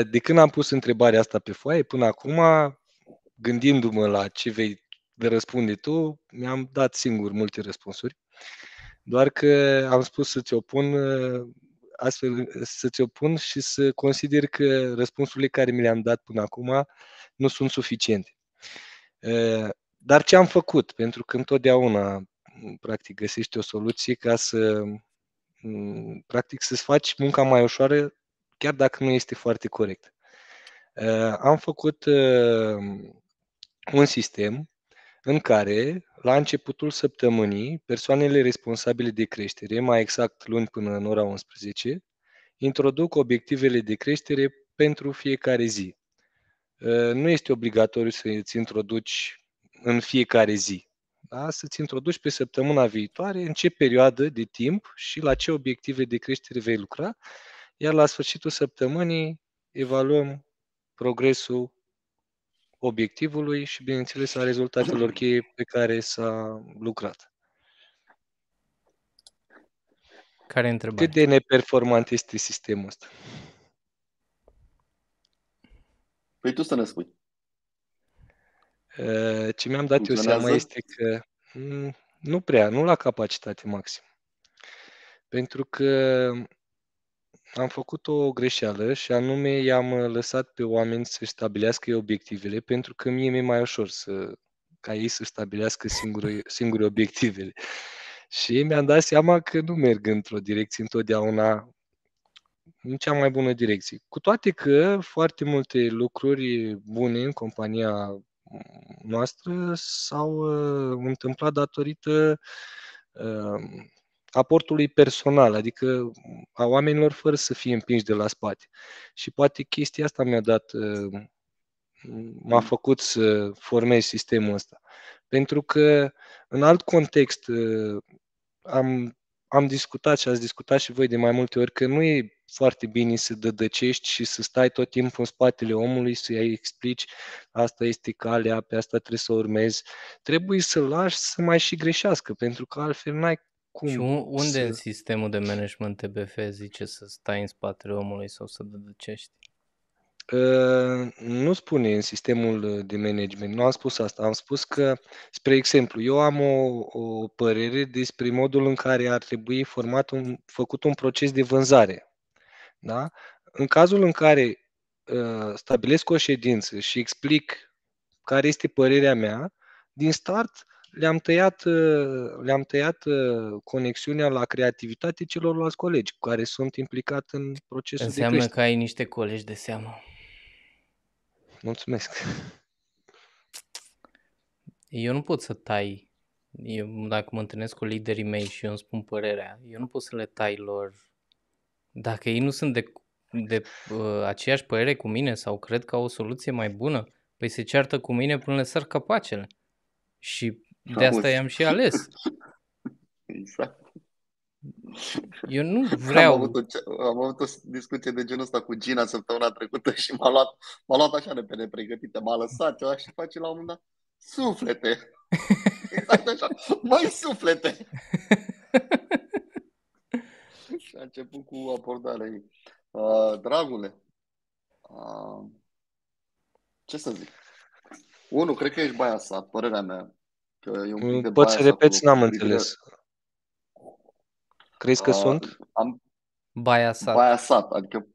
De când am pus întrebarea asta pe foaie până acum, gândindu-mă la ce vei răspunde tu, mi-am dat singur multe răspunsuri. Doar că am spus să-ți opun astfel să-ți opun și să consider că răspunsurile care mi le-am dat până acum nu sunt suficiente. Dar ce am făcut? Pentru că întotdeauna practic găsești o soluție ca să practic să-ți faci munca mai ușoară chiar dacă nu este foarte corect. Uh, am făcut uh, un sistem în care, la începutul săptămânii, persoanele responsabile de creștere, mai exact luni până în ora 11, introduc obiectivele de creștere pentru fiecare zi. Uh, nu este obligatoriu să îți introduci în fiecare zi. Da? Să-ți introduci pe săptămâna viitoare în ce perioadă de timp și la ce obiective de creștere vei lucra iar la sfârșitul săptămânii evaluăm progresul obiectivului și, bineînțeles, a rezultatelor cheie pe care s-a lucrat. Care întrebare? Cât de neperformant este sistemul ăsta? Păi tu să ne spui. Uh, ce mi-am dat eu seama este că mm, nu prea, nu la capacitate maximă. Pentru că am făcut o greșeală și anume i-am uh, lăsat pe oameni să stabilească obiectivele pentru că mie mi-e mai ușor să, ca ei să stabilească singure, singure obiectivele. Și mi-am dat seama că nu merg într-o direcție întotdeauna în cea mai bună direcție. Cu toate că foarte multe lucruri bune în compania noastră s-au uh, întâmplat datorită uh, aportului personal, adică a oamenilor fără să fie împinși de la spate. Și poate chestia asta mi-a dat, uh, m-a mm. făcut să formez sistemul ăsta. Pentru că în alt context uh, am, am discutat și ați discutat și voi de mai multe ori că nu e foarte bine să dădăcești și să stai tot timpul în spatele omului, să-i explici asta este calea, pe asta trebuie să urmezi. Trebuie să lași să mai și greșească, pentru că altfel n-ai cum și unde să... în sistemul de management TBF zice să stai în spatele omului sau să dăducești? Uh, ă, nu spune în sistemul de management, nu am spus asta, am spus că, spre exemplu, eu am o, o părere despre modul în care ar trebui format un, făcut un proces de vânzare. Da? În cazul în care uh, stabilesc o ședință și explic care este părerea mea, din start le-am tăiat, ă, le-am tăiat ă, conexiunea la creativitate celorlalți colegi care sunt implicat în procesul Înseamnă de creștere. că ai niște colegi de seamă. Mulțumesc. Eu nu pot să tai. Eu, dacă mă întâlnesc cu liderii mei și eu îmi spun părerea, eu nu pot să le tai lor. Dacă ei nu sunt de, de uh, aceeași părere cu mine sau cred că au o soluție mai bună, păi se ceartă cu mine până le sar capacele. Și de asta i-am și ales. Exact. Eu nu vreau... Am avut, o, am avut o discuție de genul ăsta cu Gina săptămâna trecută și m-a luat, m-a luat așa de pe nepregătită. m-a lăsat ceva și face la un moment dat, suflete! Exact așa, mai suflete! și a început cu abordarea ei. Uh, dragule, uh, ce să zic? Unu, cred că ești baiasat, părerea mea. Că e un pic mm, de Poți să repeți, n-am înțeles. Crezi că uh, sunt? Am... Biasat. Biasat, adică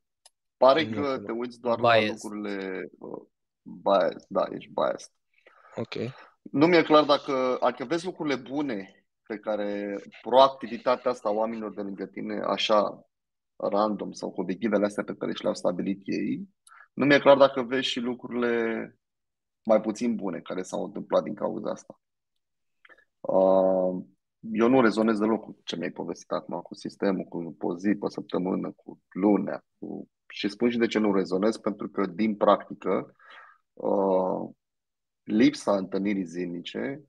pare nu, că nu. te da. uiți doar biased. la lucrurile uh, biased, da, ești biased. Ok. Nu mi-e clar dacă, adică vezi lucrurile bune pe care proactivitatea asta oamenilor de lângă tine, așa random sau cu obiectivele astea pe care și le-au stabilit ei, nu mi-e clar dacă vezi și lucrurile mai puțin bune care s-au întâmplat din cauza asta. Uh, eu nu rezonez deloc cu ce mi-ai povestit acum, cu sistemul, cu o zi, pe săptămână, cu lunea. Cu... Și spun și de ce nu rezonez, pentru că din practică uh, lipsa întâlnirii zilnice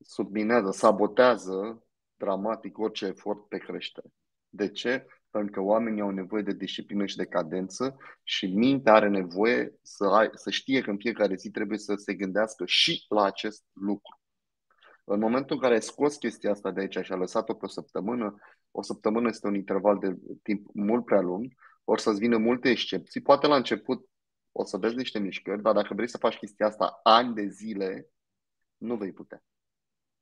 subminează, sabotează dramatic orice efort pe creștere. De ce? Pentru că oamenii au nevoie de disciplină și de cadență și mintea are nevoie să, ai, să știe că în fiecare zi trebuie să se gândească și la acest lucru. În momentul în care ai scos chestia asta de aici și a lăsat-o pe o săptămână, o săptămână este un interval de timp mult prea lung, ori să-ți vină multe excepții. Poate la început o să vezi niște mișcări, dar dacă vrei să faci chestia asta ani de zile, nu vei putea.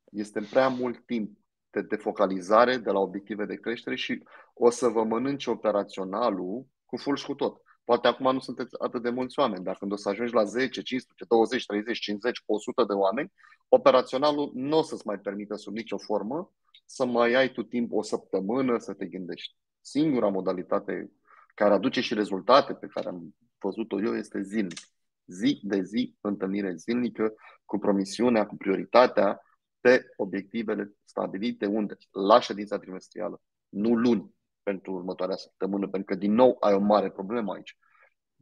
Este prea mult timp de defocalizare de la obiective de creștere și o să vă mănânci operaționalul cu full și cu tot. Poate acum nu sunteți atât de mulți oameni, dar când o să ajungi la 10, 15, 20, 30, 50, 100 de oameni, operaționalul nu o să-ți mai permită sub nicio formă să mai ai tu timp o săptămână să te gândești. Singura modalitate care aduce și rezultate pe care am văzut-o eu este zilnic. Zi de zi, întâlnire zilnică cu promisiunea, cu prioritatea pe obiectivele stabilite unde? La ședința trimestrială, nu luni pentru următoarea săptămână, pentru că din nou ai o mare problemă aici.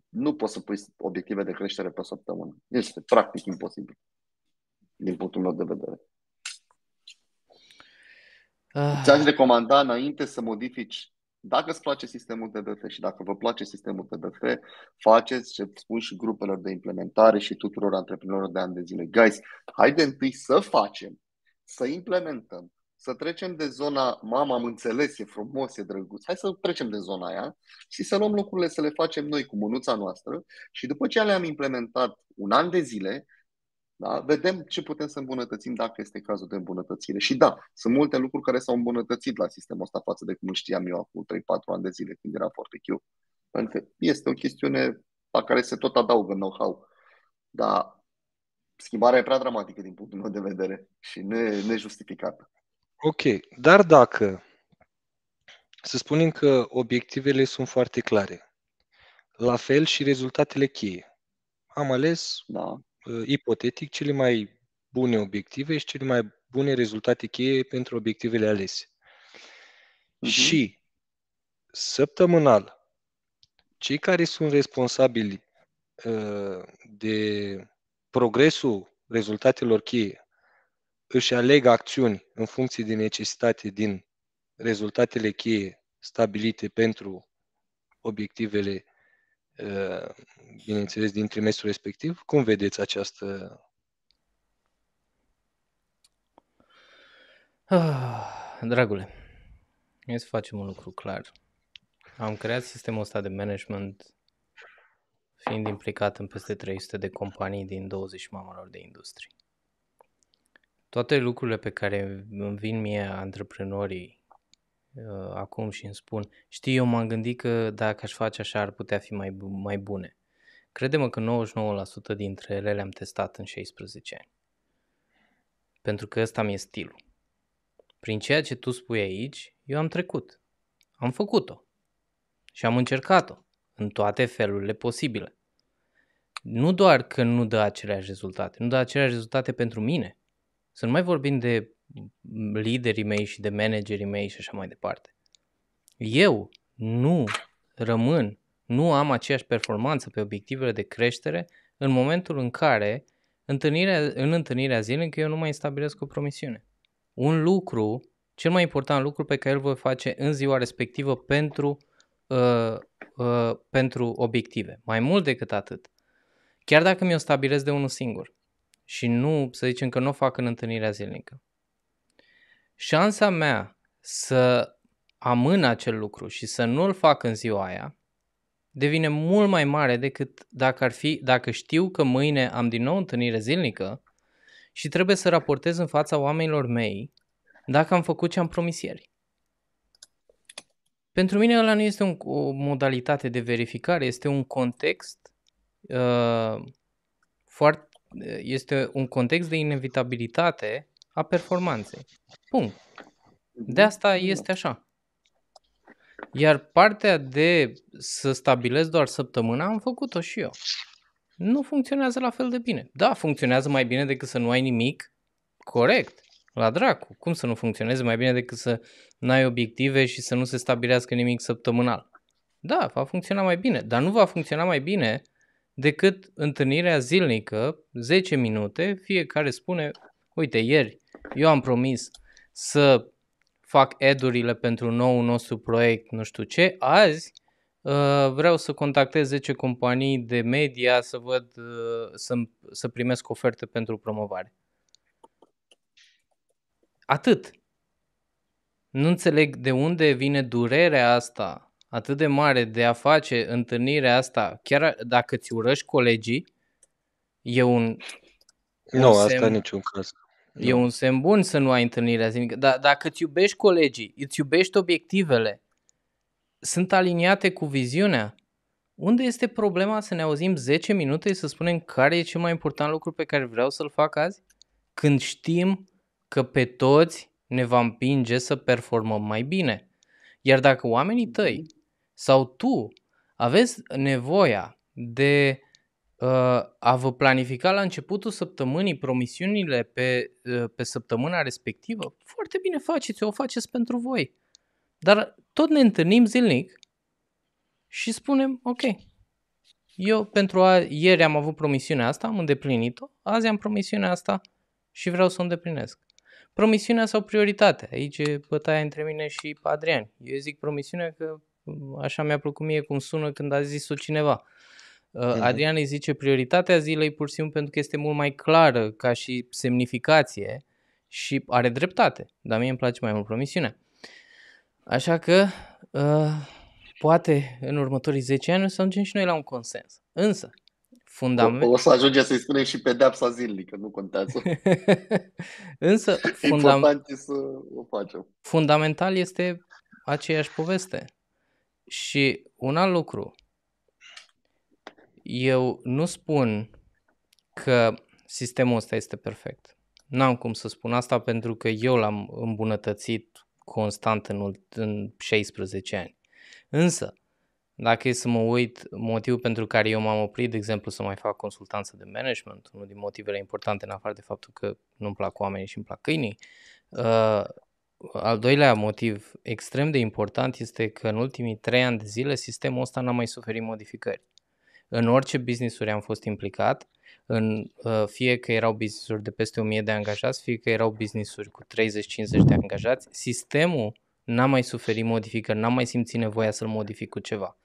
Nu poți să pui obiective de creștere pe săptămână. Este practic imposibil, din punctul meu de vedere. Ah. Ți-aș recomanda înainte să modifici dacă îți place sistemul TDF și dacă vă place sistemul TDF, faceți ce spun și grupelor de implementare și tuturor antreprenorilor de ani de zile. Guys, haide întâi să facem, să implementăm, să trecem de zona mama, am înțeles, e frumos, e drăguț, hai să trecem de zona aia și să luăm lucrurile, să le facem noi cu mânuța noastră și după ce le-am implementat un an de zile, da, vedem ce putem să îmbunătățim dacă este cazul de îmbunătățire. Și da, sunt multe lucruri care s-au îmbunătățit la sistemul ăsta față de cum știam eu acum 3-4 ani de zile când era chiu. Pentru că este o chestiune la care se tot adaugă know-how. Dar schimbarea e prea dramatică din punctul meu de vedere și ne, nejustificată. Ok, dar dacă să spunem că obiectivele sunt foarte clare, la fel și rezultatele cheie. Am ales Da. uh, ipotetic cele mai bune obiective și cele mai bune rezultate cheie pentru obiectivele alese. Uh-huh. Și săptămânal, cei care sunt responsabili uh, de progresul rezultatelor cheie își aleg acțiuni în funcție de necesitate din rezultatele cheie stabilite pentru obiectivele, uh, bineînțeles, din trimestrul respectiv. Cum vedeți această... Ah, dragule, hai să facem un lucru clar. Am creat sistemul ăsta de management fiind implicat în peste 300 de companii din 20 mamelor de industrie toate lucrurile pe care îmi vin mie antreprenorii uh, acum și îmi spun, știi, eu m-am gândit că dacă aș face așa ar putea fi mai, mai bune. Credem că 99% dintre ele le-am testat în 16 ani. Pentru că ăsta mi-e stilul. Prin ceea ce tu spui aici, eu am trecut. Am făcut-o. Și am încercat-o. În toate felurile posibile. Nu doar că nu dă aceleași rezultate, nu dă aceleași rezultate pentru mine, să nu mai vorbim de mm, liderii mei și de managerii mei și așa mai departe. Eu nu rămân, nu am aceeași performanță pe obiectivele de creștere în momentul în care întâlnirea, în întâlnirea zilnică eu nu mai stabilesc o promisiune. Un lucru, cel mai important lucru pe care îl voi face în ziua respectivă pentru, uh, uh, pentru obiective. Mai mult decât atât. Chiar dacă mi-o stabilesc de unul singur și nu, să zicem că nu o fac în întâlnirea zilnică, șansa mea să amân acel lucru și să nu-l fac în ziua aia devine mult mai mare decât dacă, ar fi, dacă știu că mâine am din nou întâlnire zilnică și trebuie să raportez în fața oamenilor mei dacă am făcut ce am promis ieri. Pentru mine ăla nu este un, o modalitate de verificare, este un context uh, foarte este un context de inevitabilitate a performanței. Punct. De asta este așa. Iar partea de să stabilez doar săptămâna am făcut-o și eu. Nu funcționează la fel de bine. Da, funcționează mai bine decât să nu ai nimic. Corect. La dracu. Cum să nu funcționeze mai bine decât să nu ai obiective și să nu se stabilească nimic săptămânal? Da, va funcționa mai bine, dar nu va funcționa mai bine decât întâlnirea zilnică, 10 minute, fiecare spune, uite, ieri eu am promis să fac edurile pentru nou nostru proiect, nu știu ce, azi uh, vreau să contactez 10 companii de media să văd, uh, să, să primesc oferte pentru promovare. Atât. Nu înțeleg de unde vine durerea asta atât de mare de a face întâlnirea asta, chiar dacă ți urăști colegii, e un... Nu, un asta semn, niciun caz. E nu. un semn bun să nu ai întâlnirea zilnică. Dar dacă îți iubești colegii, îți iubești obiectivele, sunt aliniate cu viziunea, unde este problema să ne auzim 10 minute și să spunem care e cel mai important lucru pe care vreau să-l fac azi? Când știm că pe toți ne va împinge să performăm mai bine. Iar dacă oamenii tăi mhm sau tu aveți nevoia de uh, a vă planifica la începutul săptămânii promisiunile pe, uh, pe săptămâna respectivă, foarte bine faceți, o faceți pentru voi. Dar tot ne întâlnim zilnic și spunem, ok, eu pentru a, ieri am avut promisiunea asta, am îndeplinit-o, azi am promisiunea asta și vreau să o îndeplinesc. Promisiunea sau prioritatea? Aici e bătaia între mine și Adrian. Eu zic promisiunea că Așa mi-a plăcut mie cum sună când a zis-o cineva. Ă, Adrian îi zice prioritatea zilei pur și simplu pentru că este mult mai clară ca și semnificație și are dreptate, dar mie îmi place mai mult promisiunea. Așa că ă, poate în următorii 10 ani o să ajungem și noi la un consens. Însă, fundament... O, o să ajunge să-i spunem și pedepsa zilnică, nu contează. Însă, funda... important să o facem. fundamental este aceeași poveste. Și un alt lucru, eu nu spun că sistemul ăsta este perfect. N-am cum să spun asta pentru că eu l-am îmbunătățit constant în, în 16 ani. Însă, dacă e să mă uit, motivul pentru care eu m-am oprit, de exemplu, să mai fac consultanță de management, unul din motivele importante, în afară de faptul că nu-mi plac oamenii și îmi plac câinii, ă, al doilea motiv extrem de important este că în ultimii trei ani de zile sistemul ăsta n-a mai suferit modificări. În orice business-uri am fost implicat, în, ă, fie că erau business-uri de peste 1000 de angajați, fie că erau business-uri cu 30-50 de angajați, sistemul n-a mai suferit modificări, n a mai simțit nevoia să-l modific cu ceva.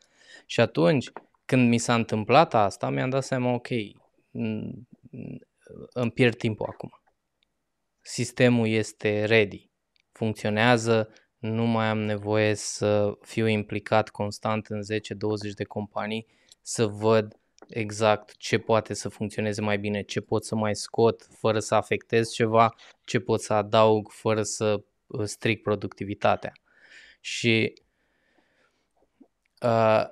Și atunci, când mi s-a întâmplat asta, mi-am dat seama, ok, îmi pierd timpul acum. Sistemul este ready funcționează, nu mai am nevoie să fiu implicat constant în 10-20 de companii să văd exact ce poate să funcționeze mai bine, ce pot să mai scot fără să afectez ceva, ce pot să adaug fără să uh, stric productivitatea. Și uh,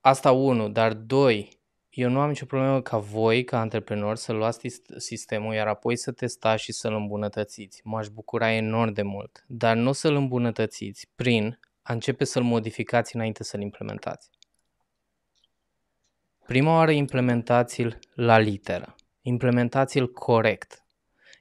asta unu, dar doi, eu nu am nicio problemă ca voi, ca antreprenori, să luați sistemul, iar apoi să testați și să-l îmbunătățiți. M-aș bucura enorm de mult, dar nu să-l îmbunătățiți prin a începe să-l modificați înainte să-l implementați. Prima oară implementați-l la literă, implementați-l corect,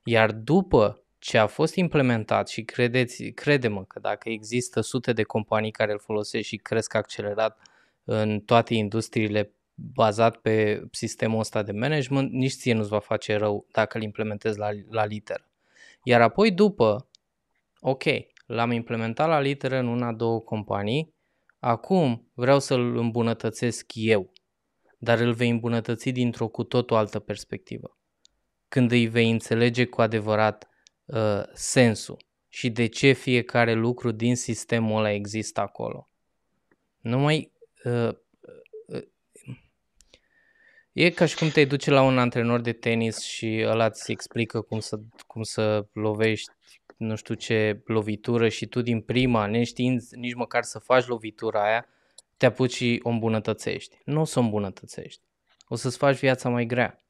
iar după ce a fost implementat și credeți, crede-mă că dacă există sute de companii care îl folosesc și cresc accelerat în toate industriile bazat pe sistemul ăsta de management, nici ție nu-ți va face rău dacă îl implementezi la, la literă. Iar apoi după, ok, l-am implementat la literă în una, două companii, acum vreau să-l îmbunătățesc eu, dar îl vei îmbunătăți dintr-o cu tot o altă perspectivă. Când îi vei înțelege cu adevărat uh, sensul și de ce fiecare lucru din sistemul ăla există acolo. Numai uh, E ca și cum te duci la un antrenor de tenis și ăla îți explică cum să, cum să lovești nu știu ce lovitură și tu din prima, neștiind nici măcar să faci lovitura aia, te apuci și o îmbunătățești. Nu o să o îmbunătățești. O să-ți faci viața mai grea.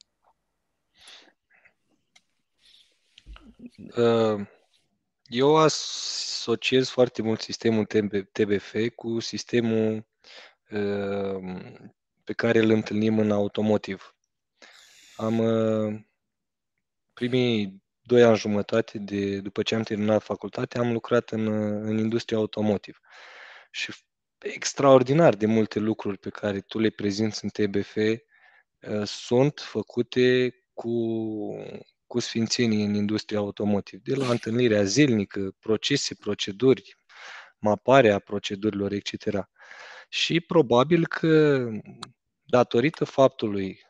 Uh, eu asociez foarte mult sistemul TBF cu sistemul uh, pe care îl întâlnim în automotiv. Am uh, primii doi ani jumătate de, după ce am terminat facultatea, am lucrat în, uh, în industria automotiv. Și extraordinar de multe lucruri pe care tu le prezinți în TBF uh, sunt făcute cu, cu sfințenii în industria automotiv. De la întâlnirea zilnică, procese, proceduri, maparea procedurilor, etc. Și probabil că datorită faptului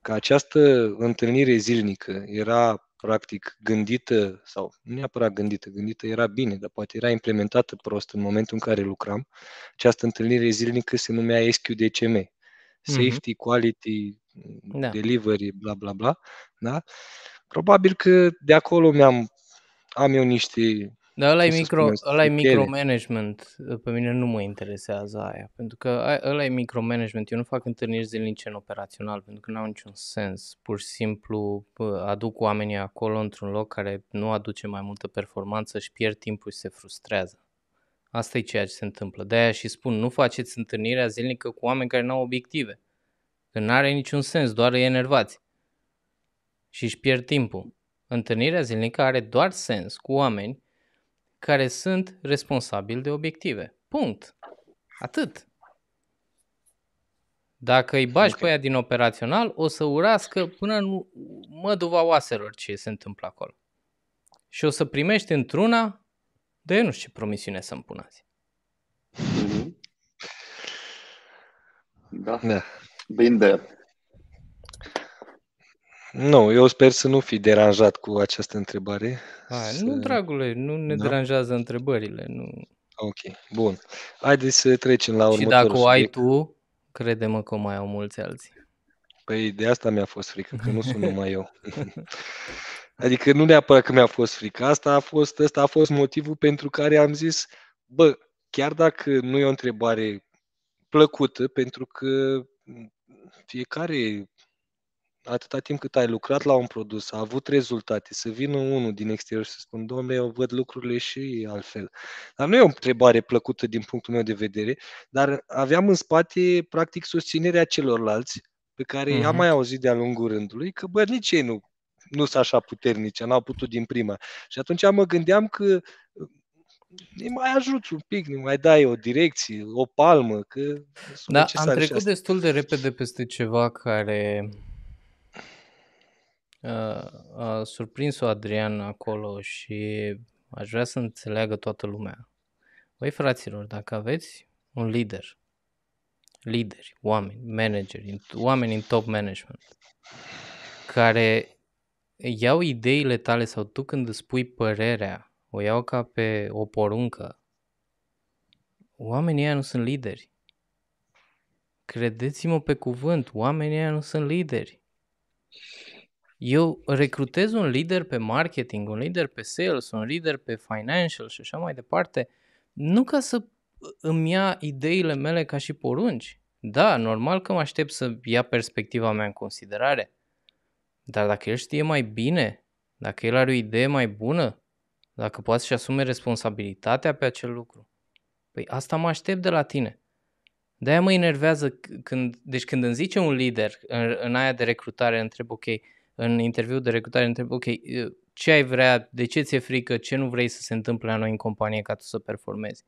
că această întâlnire zilnică era practic gândită, sau nu neapărat gândită, gândită era bine, dar poate era implementată prost în momentul în care lucram, această întâlnire zilnică se numea SQDCM, mhm. Safety, mm-hmm. Quality, da. Delivery, bla bla bla, da? Probabil că de acolo mi-am, am eu niște dar ăla e micro, micromanagement, pe mine nu mă interesează aia, pentru că ăla e micromanagement, eu nu fac întâlniri zilnice în operațional, pentru că nu au niciun sens, pur și simplu aduc oamenii acolo într-un loc care nu aduce mai multă performanță și pierd timpul și se frustrează. Asta e ceea ce se întâmplă, de-aia și spun, nu faceți întâlnirea zilnică cu oameni care nu au obiective, că nu are niciun sens, doar îi enervați și își pierd timpul. Întâlnirea zilnică are doar sens cu oameni care sunt responsabili de obiective. Punct. Atât. Dacă îi bagi okay. pe aia din operațional, o să urască până în măduva oaselor ce se întâmplă acolo. Și o să primești într-una, de eu nu știu ce promisiune să-mi pun azi. Mhm. Da. da. Been there. Nu, eu sper să nu fi deranjat cu această întrebare. A, să... Nu, dragule, nu ne da? deranjează întrebările. Nu. Ok, bun. Haideți să trecem la următorul Și dacă o ai tu, crede-mă că mai au mulți alții. Păi de asta mi-a fost frică, că nu sunt numai eu. adică nu neapărat că mi-a fost frică, asta a fost, asta a fost motivul pentru care am zis, bă, chiar dacă nu e o întrebare plăcută, pentru că fiecare atâta timp cât ai lucrat la un produs, a avut rezultate, să vină unul din exterior și să spun, domnule, eu văd lucrurile și altfel. Dar nu e o întrebare plăcută din punctul meu de vedere, dar aveam în spate, practic, susținerea celorlalți pe care mm-hmm. i-am mhm. mai auzit de-a lungul rândului, că bă, nici ei nu, nu sunt așa puternici, n-au putut din prima. Și atunci mă gândeam că ne mai ajut un pic, ne mai dai o direcție, o palmă. Că da, am trecut destul de repede peste ceva care a surprins-o Adrian acolo și aș vrea să înțeleagă toată lumea. Băi, fraților, dacă aveți un lider, lideri, oameni, manageri, oameni în top management, care iau ideile tale sau tu când îți pui părerea, o iau ca pe o poruncă, oamenii ăia nu sunt lideri. Credeți-mă pe cuvânt, oamenii ăia nu sunt lideri eu recrutez un lider pe marketing, un lider pe sales, un lider pe financial și așa mai departe, nu ca să îmi ia ideile mele ca și porunci. Da, normal că mă aștept să ia perspectiva mea în considerare. Dar dacă el știe mai bine, dacă el are o idee mai bună, dacă poate să-și asume responsabilitatea pe acel lucru, păi asta mă aștept de la tine. De-aia mă enervează când, deci când îmi zice un lider în, în aia de recrutare, întreb, ok, în interviu de recrutare întreb, ok, ce ai vrea, de ce ți-e frică, ce nu vrei să se întâmple la noi în companie ca tu să performezi.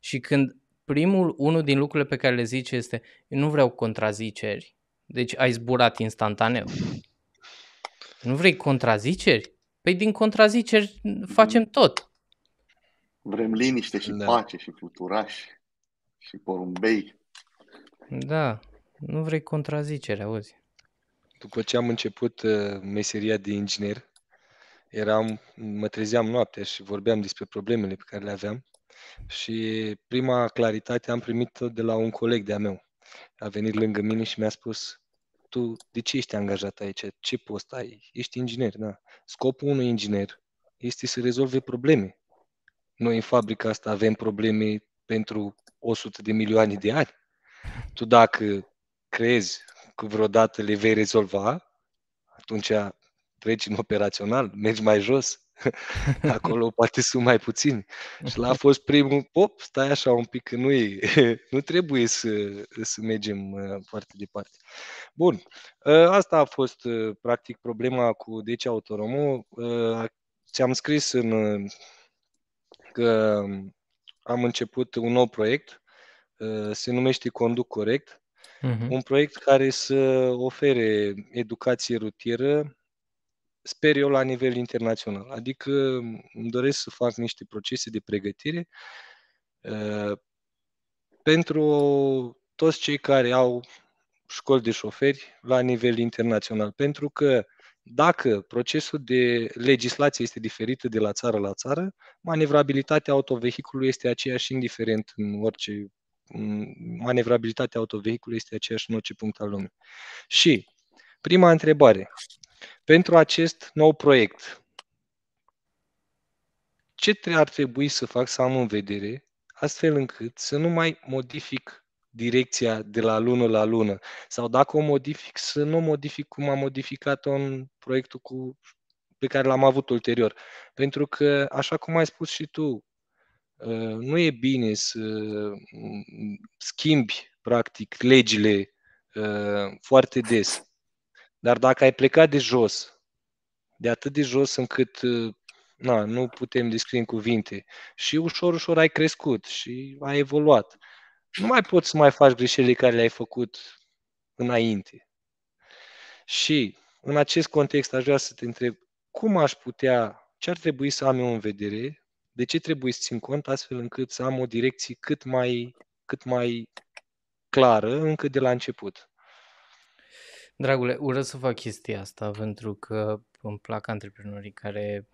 Și când primul, unul din lucrurile pe care le zice este, eu nu vreau contraziceri, deci ai zburat instantaneu. Nu vrei contraziceri? Păi din contraziceri facem tot. Vrem liniște și da. pace și fluturași și porumbei. Da, nu vrei contrazicere, auzi după ce am început uh, meseria de inginer, eram, mă trezeam noaptea și vorbeam despre problemele pe care le aveam și prima claritate am primit o de la un coleg de-a meu. A venit lângă mine și mi-a spus, tu de ce ești angajat aici? Ce post ai? Ești inginer, da. Scopul unui inginer este să rezolve probleme. Noi în fabrica asta avem probleme pentru 100 de milioane de ani. Tu dacă crezi că vreodată le vei rezolva, atunci treci în operațional, mergi mai jos, acolo poate sunt mai puțini. Și la a fost primul, pop, stai așa un pic, nu, e, nu trebuie să, să mergem uh, foarte departe. Bun, uh, asta a fost uh, practic problema cu Deci Autoromo. Ți-am scris în, că am început un nou proiect, se numește Conduc Corect Uh-huh. Un proiect care să ofere educație rutieră, sper eu, la nivel internațional. Adică îmi doresc să fac niște procese de pregătire uh, pentru toți cei care au școli de șoferi la nivel internațional. Pentru că dacă procesul de legislație este diferită de la țară la țară, manevrabilitatea autovehicului este aceeași indiferent în orice manevrabilitatea autovehicului este aceeași în orice punct al lumii. Și prima întrebare. Pentru acest nou proiect, ce ar trebui să fac să am în vedere astfel încât să nu mai modific direcția de la lună la lună sau dacă o modific, să nu modific cum am modificat-o în proiectul cu, pe care l-am avut ulterior. Pentru că, așa cum ai spus și tu, Ă, nu e bine să mm, schimbi, practic, legile ă, foarte des. Dar dacă ai plecat de jos, de atât de jos încât ă, na, nu putem descrie în cuvinte, și ușor, ușor ai crescut și ai evoluat, nu mai poți să mai faci greșelile care le-ai făcut înainte. Și în acest context aș vrea să te întreb cum aș putea, ce ar trebui să am eu în vedere de ce trebuie să țin cont astfel încât să am o direcție cât mai, cât mai clară încă de la început. Dragule, urăsc să fac chestia asta pentru că îmi plac antreprenorii care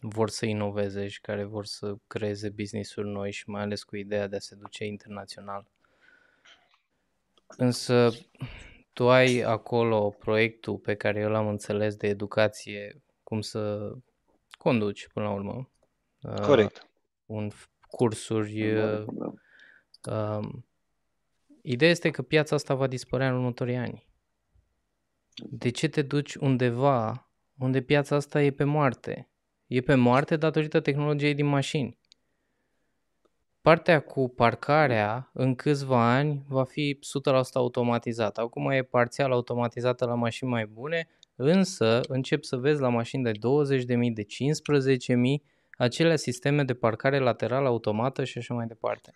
vor să inoveze și care vor să creeze business-uri noi și mai ales cu ideea de a se duce internațional. Însă tu ai acolo proiectul pe care eu l-am înțeles de educație, cum să conduci până la urmă, Uh, Corect. Un cursuri. Uh, uh, Ideea este că piața asta va dispărea în următorii ani. De ce te duci undeva unde piața asta e pe moarte? E pe moarte datorită tehnologiei din mașini. Partea cu parcarea în câțiva ani va fi 100% automatizată. Acum e parțial automatizată la mașini mai bune, însă încep să vezi la mașini de 20.000, de 15.000 acele sisteme de parcare laterală automată și așa mai departe.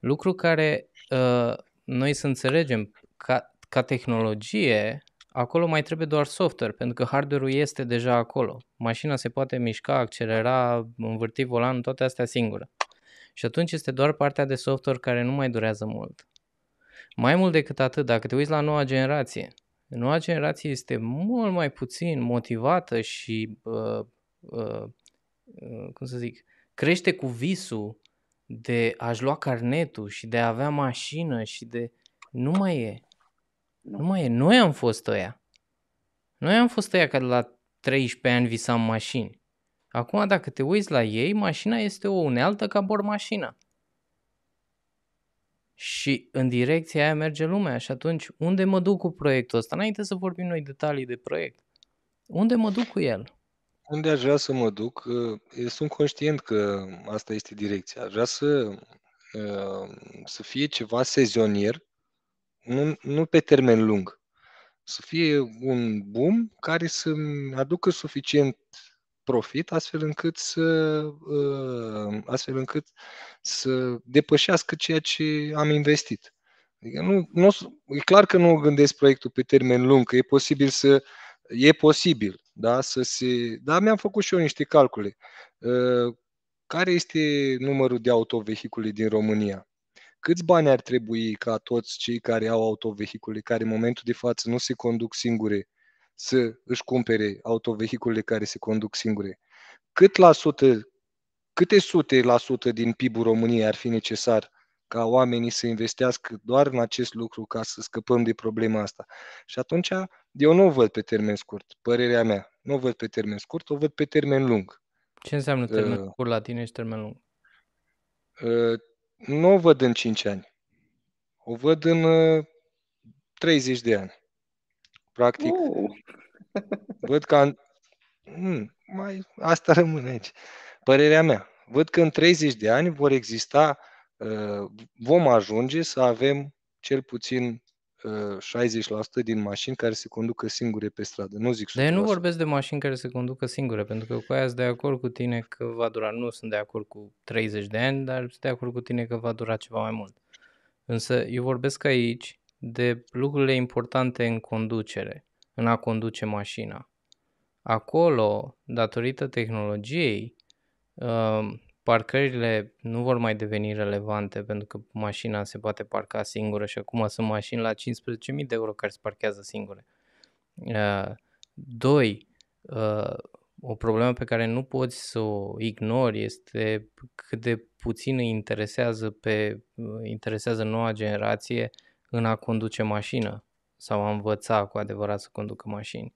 Lucru care uh, noi să înțelegem ca, ca tehnologie, acolo mai trebuie doar software, pentru că hardware-ul este deja acolo. Mașina se poate mișca, accelera, învârti volanul, toate astea singură. Și atunci este doar partea de software care nu mai durează mult. Mai mult decât atât, dacă te uiți la noua generație, noua generație este mult mai puțin motivată și uh, uh, Uh, cum să zic, crește cu visul de a-și lua carnetul și de a avea mașină și de... Nu mai e. Nu, nu mai e. Noi am fost ăia. Noi am fost ăia care la 13 ani visam mașini. Acum, dacă te uiți la ei, mașina este o unealtă ca bor mașina. Și în direcția aia merge lumea. Și atunci, unde mă duc cu proiectul ăsta? Înainte să vorbim noi detalii de proiect. Unde mă duc cu el? unde aș vrea să mă duc, ă, eu sunt conștient că asta este direcția. Aș vrea să, ă, să fie ceva sezonier, nu, nu pe termen lung. Să fie un boom care să aducă suficient profit astfel încât să, ă, astfel încât să depășească ceea ce am investit. Adică nu, nu, e clar că nu gândesc proiectul pe termen lung, că e posibil să, e posibil da? Să se... Dar mi-am făcut și eu niște calcule. Ă, care este numărul de autovehicule din România? Câți bani ar trebui ca toți cei care au autovehicule, care în momentul de față nu se conduc singure, să își cumpere autovehiculele care se conduc singure? Cât la sută, câte sute la sută din PIB-ul României ar fi necesar ca oamenii să investească doar în acest lucru ca să scăpăm de problema asta. Și atunci eu nu o văd pe termen scurt, părerea mea. Nu o văd pe termen scurt, o văd pe termen lung. Ce înseamnă termen uh, scurt la tine și termen lung? Uh, nu o văd în 5 ani. O văd în uh, 30 de ani. Practic, uh. văd că hmm, mai asta rămâne aici. Părerea mea. Văd că în 30 de ani vor exista uh, Ă, vom ajunge să avem cel puțin 60% ă, din mașini care se conducă singure pe stradă. Nu zic Dar eu nu vorbesc de mașini care se conducă singure, pentru că cu aia sunt de acord cu tine că va dura. Nu sunt de acord cu 30 de ani, dar sunt de acord cu tine că va dura ceva mai mult. Însă eu vorbesc aici de lucrurile importante în conducere, în a conduce mașina. Acolo, datorită tehnologiei, ă, parcările nu vor mai deveni relevante pentru că mașina se poate parca singură și acum sunt mașini la 15.000 de euro care se parchează singure. Uh, doi, uh, o problemă pe care nu poți să o ignori este cât de puțin îi interesează, pe, uh, interesează noua generație în a conduce mașină sau a învăța cu adevărat să conducă mașini.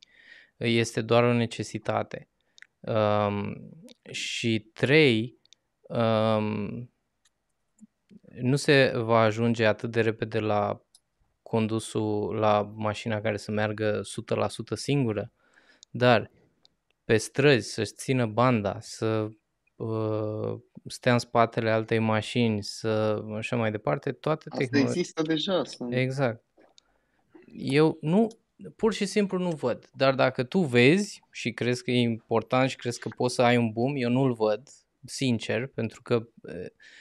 Este doar o necesitate. Um, și trei, um, nu se va ajunge atât de repede la condusul, la mașina care să meargă 100% singură, dar pe străzi să-și țină banda, să uh, stea în spatele altei mașini, să așa mai departe, toate Asta tehnologii. există deja. Sunt... Exact. Eu nu, pur și simplu nu văd, dar dacă tu vezi și crezi că e important și crezi că poți să ai un boom, eu nu-l văd sincer, pentru că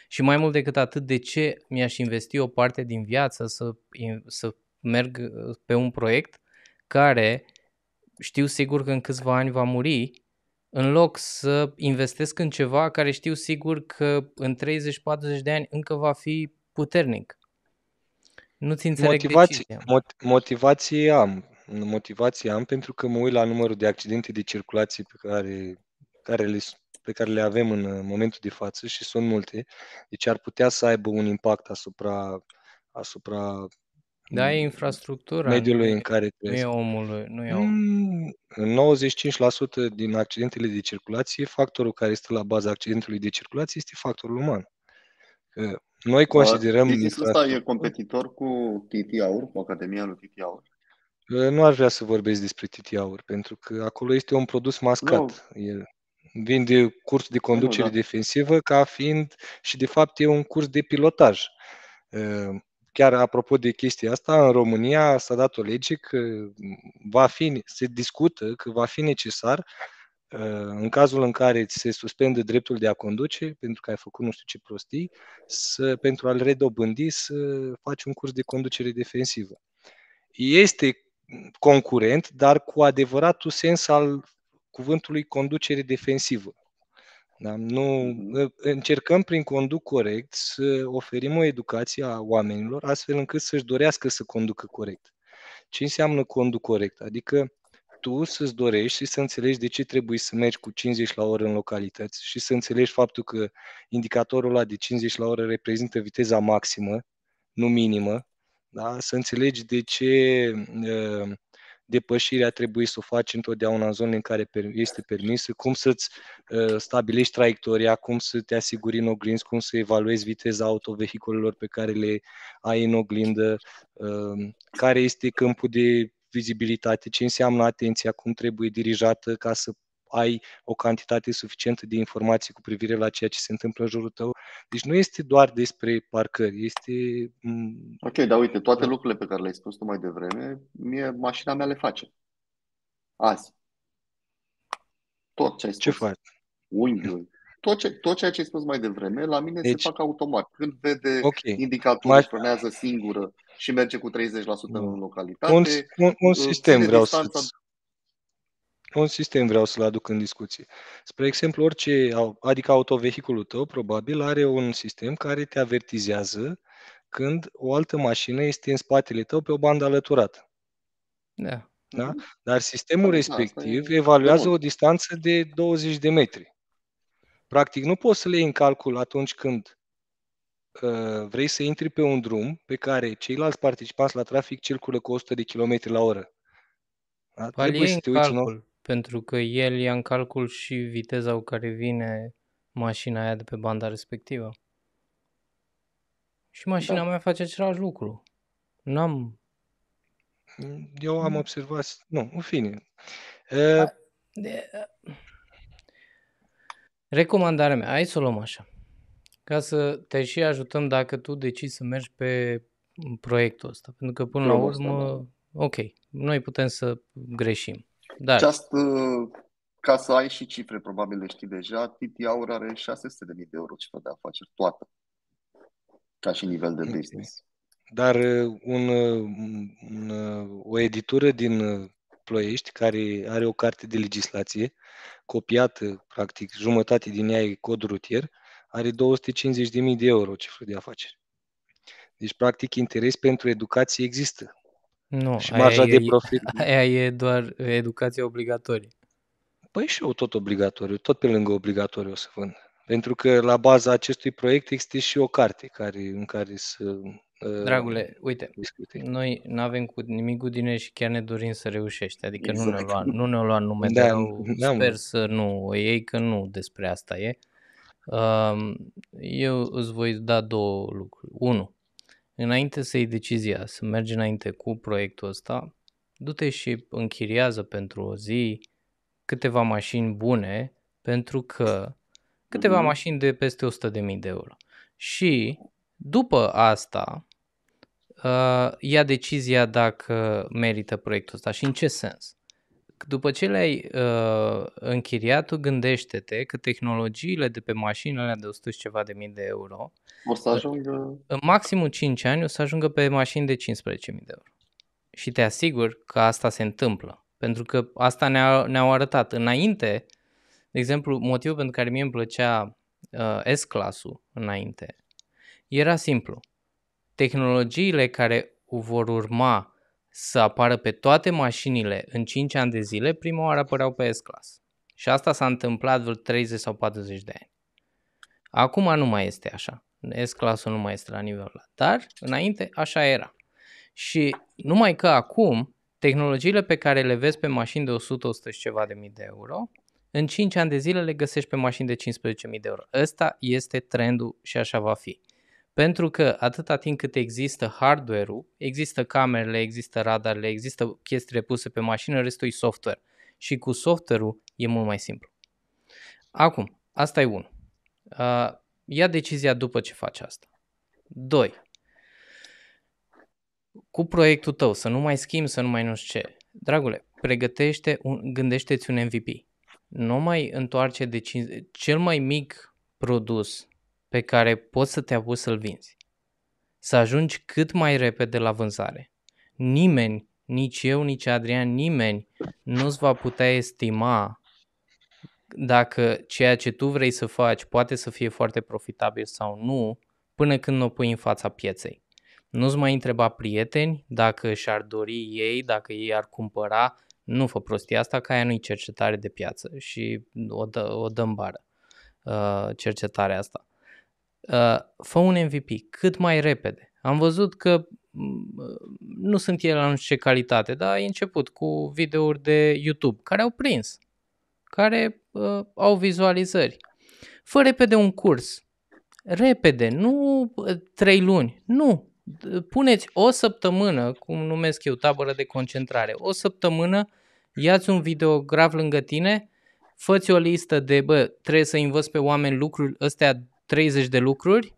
și mai mult decât atât, de ce mi-aș investi o parte din viață să, să merg pe un proiect care știu sigur că în câțiva ani va muri, în loc să investesc în ceva care știu sigur că în 30-40 de ani încă va fi puternic. Nu-ți înțeleg motivații, decizia. motivații am. Motivații am pentru că mă uit la numărul de accidente de circulație pe care, care le pe care le avem în momentul de față și sunt multe, deci ar putea să aibă un impact asupra, asupra da, e infrastructura. Mediului în care trăiesc. Nu e omul, nu e omul. Mm, 95% din accidentele de circulație, factorul care este la baza accidentului de circulație este factorul uman. Că noi considerăm... Business ăsta e competitor cu Titi Aur, cu Academia lui Titi Aur? Ă, nu aș vrea să vorbesc despre Titi Aur, pentru că acolo este un produs mascat. Nu de curs de păi conducere da. defensivă ca fiind și de fapt e un curs de pilotaj. Ă, chiar apropo de chestia asta, în România s-a dat o lege că va fi, se discută că va fi necesar ă, în cazul în care ți se suspendă dreptul de a conduce, pentru că ai făcut nu știu ce prostii, să, pentru a-l redobândi să faci un curs de conducere defensivă. Este concurent, dar cu adevăratul sens al cuvântului conducere defensivă. Da? Nu, mhm. încercăm prin conduc corect să oferim o educație a oamenilor astfel încât să-și dorească să conducă corect. Ce înseamnă conduc corect? Adică tu să-ți dorești și să înțelegi de ce trebuie să mergi cu 50 la oră în localități și să înțelegi faptul că indicatorul ăla de 50 la oră reprezintă viteza maximă, nu minimă, da? să înțelegi de ce uh, depășirea trebuie să o faci întotdeauna în zonele în care este permisă, cum să-ți uh, stabilești traiectoria, cum să te asiguri în oglinzi, cum să evaluezi viteza autovehiculelor pe care le ai în oglindă, uh, care este câmpul de vizibilitate, ce înseamnă atenția, cum trebuie dirijată ca să ai o cantitate suficientă de informații cu privire la ceea ce se întâmplă în jurul tău. Deci nu este doar despre parcări, este... Ok, dar uite, toate da. lucrurile pe care le-ai spus tu mai devreme, mie, mașina mea le face. Azi. Tot ce ai spus. Ce faci? Unghiul. Tot, ce, tot ceea ce ai spus mai devreme, la mine deci, se fac automat. Când vede okay. indicatorul, Maș... frenează singură și merge cu 30% nu. Mm. în localitate. Un, un, un sistem vreau să un sistem vreau să-l aduc în discuție. Spre exemplu, orice, adică autovehiculul tău, probabil, are un sistem care te avertizează când o altă mașină este în spatele tău pe o bandă alăturată. Da. da? Mhm. Dar sistemul da, da respectiv da, evaluează o distanță de 20 de metri. Practic, nu poți să le iei în calcul atunci când uh, vrei să intri pe un drum pe care ceilalți participanți la trafic circulă cu 100 de km la oră. Da? Păi Trebuie să te uiți calcul. în pentru că el ia în calcul și viteza cu care vine mașina aia de pe banda respectivă. Și mașina da. mea face același lucru. N-am... Eu am observat... Nu, în fine. Uh... De... Recomandarea mea, hai să o luăm așa. Ca să te și ajutăm dacă tu decizi să mergi pe proiectul ăsta. Pentru că până la urmă, da. ok, noi putem să greșim. Da. Just, uh, ca să ai și cifre, probabil le știi deja, Titi Aur are 600.000 de euro cifră de afaceri, toată, ca și nivel de business. Dar uh, un, uh, un, o editură din Ploiești, care are o carte de legislație, copiată, practic, jumătate din ea e cod rutier, are 250.000 de euro cifră de afaceri. Deci, practic, interes pentru educație există. Nu, și marja aia de profit. E, aia e doar educația obligatorie. Păi și eu tot obligatoriu, tot pe lângă obligatoriu o să vând. Pentru că la baza acestui proiect există și o carte care, în care să uh, Dragule, uite, discute. noi nu avem cu nimic cu tine și chiar ne dorim să reușești, adică exact. nu ne-o exact. lua, nu ne-o lua nume, da, dar da, sper da. să nu o iei, că nu despre asta e. Um, eu îți voi da două lucruri. Unu, înainte să iei decizia, să mergi înainte cu proiectul ăsta, du-te și închiriază pentru o zi câteva mașini bune, pentru că câteva mm-hmm. mașini de peste 100.000 de euro. Și după asta, uh, ia decizia dacă merită proiectul ăsta și în ce sens. După ce le-ai uh, închiriat, tu gândește-te că tehnologiile de pe mașinile de 100 și ceva de mii de euro o să ajungă... În maximum 5 ani o să ajungă pe mașini de 15.000 de euro. Și te asigur că asta se întâmplă. Pentru că asta ne-a, ne-au arătat. Înainte, de exemplu, motivul pentru care mie îmi plăcea uh, S-clasul înainte era simplu. Tehnologiile care vor urma să apară pe toate mașinile în 5 ani de zile, prima oară apăreau pe S-Class. Și asta s-a întâmplat vreo 30 sau 40 de ani. Acum nu mai este așa. S-clasul nu mai este la nivelul ăla. Dar, înainte, așa era. Și numai că acum, tehnologiile pe care le vezi pe mașini de 100, 100 și ceva de mii de euro, în 5 ani de zile le găsești pe mașini de 15.000 de euro. Ăsta este trendul și așa va fi. Pentru că atâta timp cât există hardware-ul, există camerele, există radarele, există chestiile puse pe mașină, restul e software. Și cu software-ul e mult mai simplu. Acum, asta e unul. Uh, Ia decizia după ce faci asta. 2. Cu proiectul tău, să nu mai schimbi, să nu mai nu știu ce. Dragule, pregătește, un, gândește-ți un MVP. Nu mai întoarce de cin- cel mai mic produs pe care poți să te apuci să-l vinzi. Să ajungi cât mai repede la vânzare. Nimeni, nici eu, nici Adrian, nimeni nu-ți va putea estima dacă ceea ce tu vrei să faci poate să fie foarte profitabil sau nu, până când o pui în fața pieței. Nu-ți mai întreba prieteni dacă și-ar dori ei, dacă ei ar cumpăra, nu fă prostia asta, că aia nu-i cercetare de piață și o dă, o dăm bară uh, cercetarea asta. Uh, fă un MVP cât mai repede. Am văzut că mm, nu sunt ele la nu știu ce calitate, dar ai început cu videouri de YouTube care au prins care uh, au vizualizări. Fă repede un curs. Repede, nu uh, trei luni, nu. Puneți o săptămână, cum numesc eu tabără de concentrare, o săptămână, iați un videograf lângă tine, făți o listă de, bă, trebuie să învăț pe oameni lucruri, ăstea 30 de lucruri,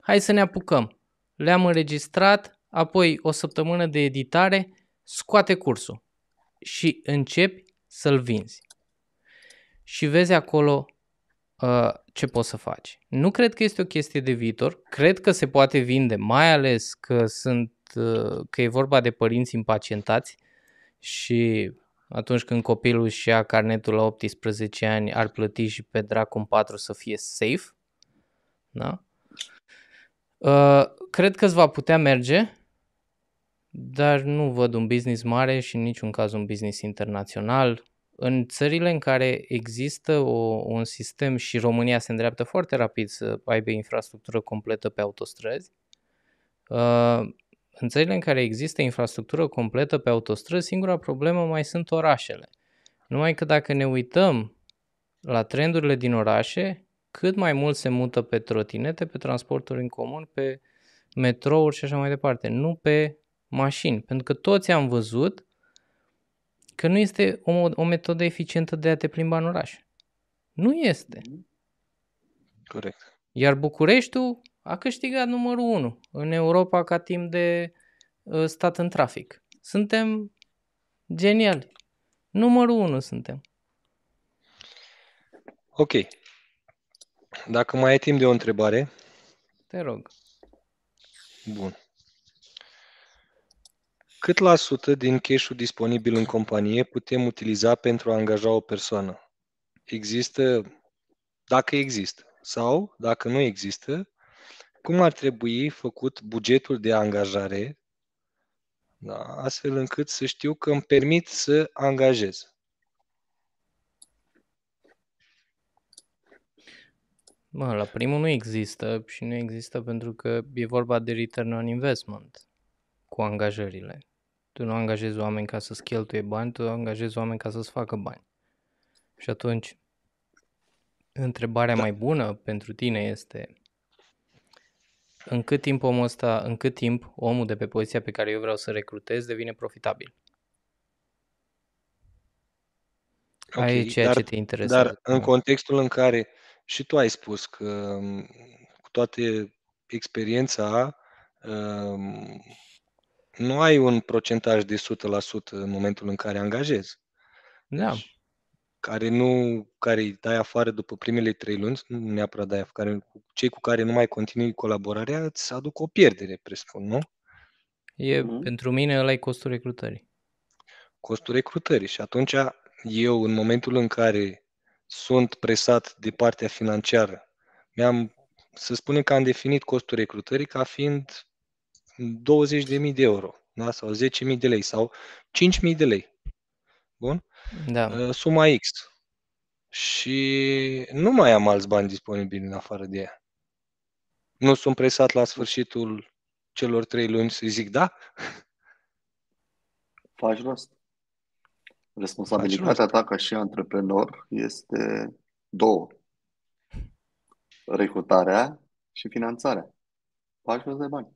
hai să ne apucăm. Le-am înregistrat, apoi o săptămână de editare, scoate cursul și începi să-l vinzi și vezi acolo uh, ce poți să faci. Nu cred că este o chestie de viitor, cred că se poate vinde, mai ales că sunt uh, că e vorba de părinți impacientați și atunci când copilul și ia carnetul la 18 ani ar plăti și pe Dracu 4 să fie safe. Da? Uh, cred că îți va putea merge, dar nu văd un business mare și în niciun caz un business internațional. În țările în care există o, un sistem și România se îndreaptă foarte rapid să aibă infrastructură completă pe autostrăzi, uh, în țările în care există infrastructură completă pe autostrăzi, singura problemă mai sunt orașele. Numai că dacă ne uităm la trendurile din orașe, cât mai mult se mută pe trotinete, pe transporturi în comun, pe metrouri și așa mai departe, nu pe mașini. Pentru că toți am văzut că nu este o, o metodă eficientă de a te plimba în oraș. Nu este. Corect. Iar Bucureștiul a câștigat numărul 1 în Europa ca timp de uh, stat în trafic. Suntem geniali. Numărul 1 suntem. Ok. Dacă mai ai timp de o întrebare. Te rog. Bun. Cât la sută din cash-ul disponibil în companie putem utiliza pentru a angaja o persoană? Există, dacă există, sau dacă nu există, cum ar trebui făcut bugetul de angajare, da, astfel încât să știu că îmi permit să angajez. Mă, la primul nu există și nu există pentru că e vorba de return on investment cu angajările. Tu nu angajezi oameni ca să-ți cheltuie bani, tu angajezi oameni ca să-ți facă bani. Și atunci, întrebarea da. mai bună pentru tine este în cât timp omul ăsta, în cât timp omul de pe poziția pe care eu vreau să recrutez devine profitabil? Okay, Aici e ceea dar, ce te interesează. Dar în contextul în care și tu ai spus că um, cu toate experiența um, nu ai un procentaj de 100% în momentul în care angajezi. Da. Deci, care nu, care îi dai afară după primele trei luni, nu neapărat dai afară, care, cei cu care nu mai continui colaborarea îți aduc o pierdere, presupun, nu? E, mm-hmm. Pentru mine ăla e costul recrutării. Costul recrutării și atunci eu, în momentul în care sunt presat de partea financiară, mi-am, să spunem că am definit costul recrutării ca fiind 20.000 de euro da? sau 10.000 de lei sau 5.000 de lei. Bun? Da. Uh, suma X. Și nu mai am alți bani disponibili în afară de ea. Nu sunt presat la sfârșitul celor trei luni să zic da? Faci rost. Responsabilitatea ta ca și antreprenor este două. Recrutarea și finanțarea. Faci rost de bani.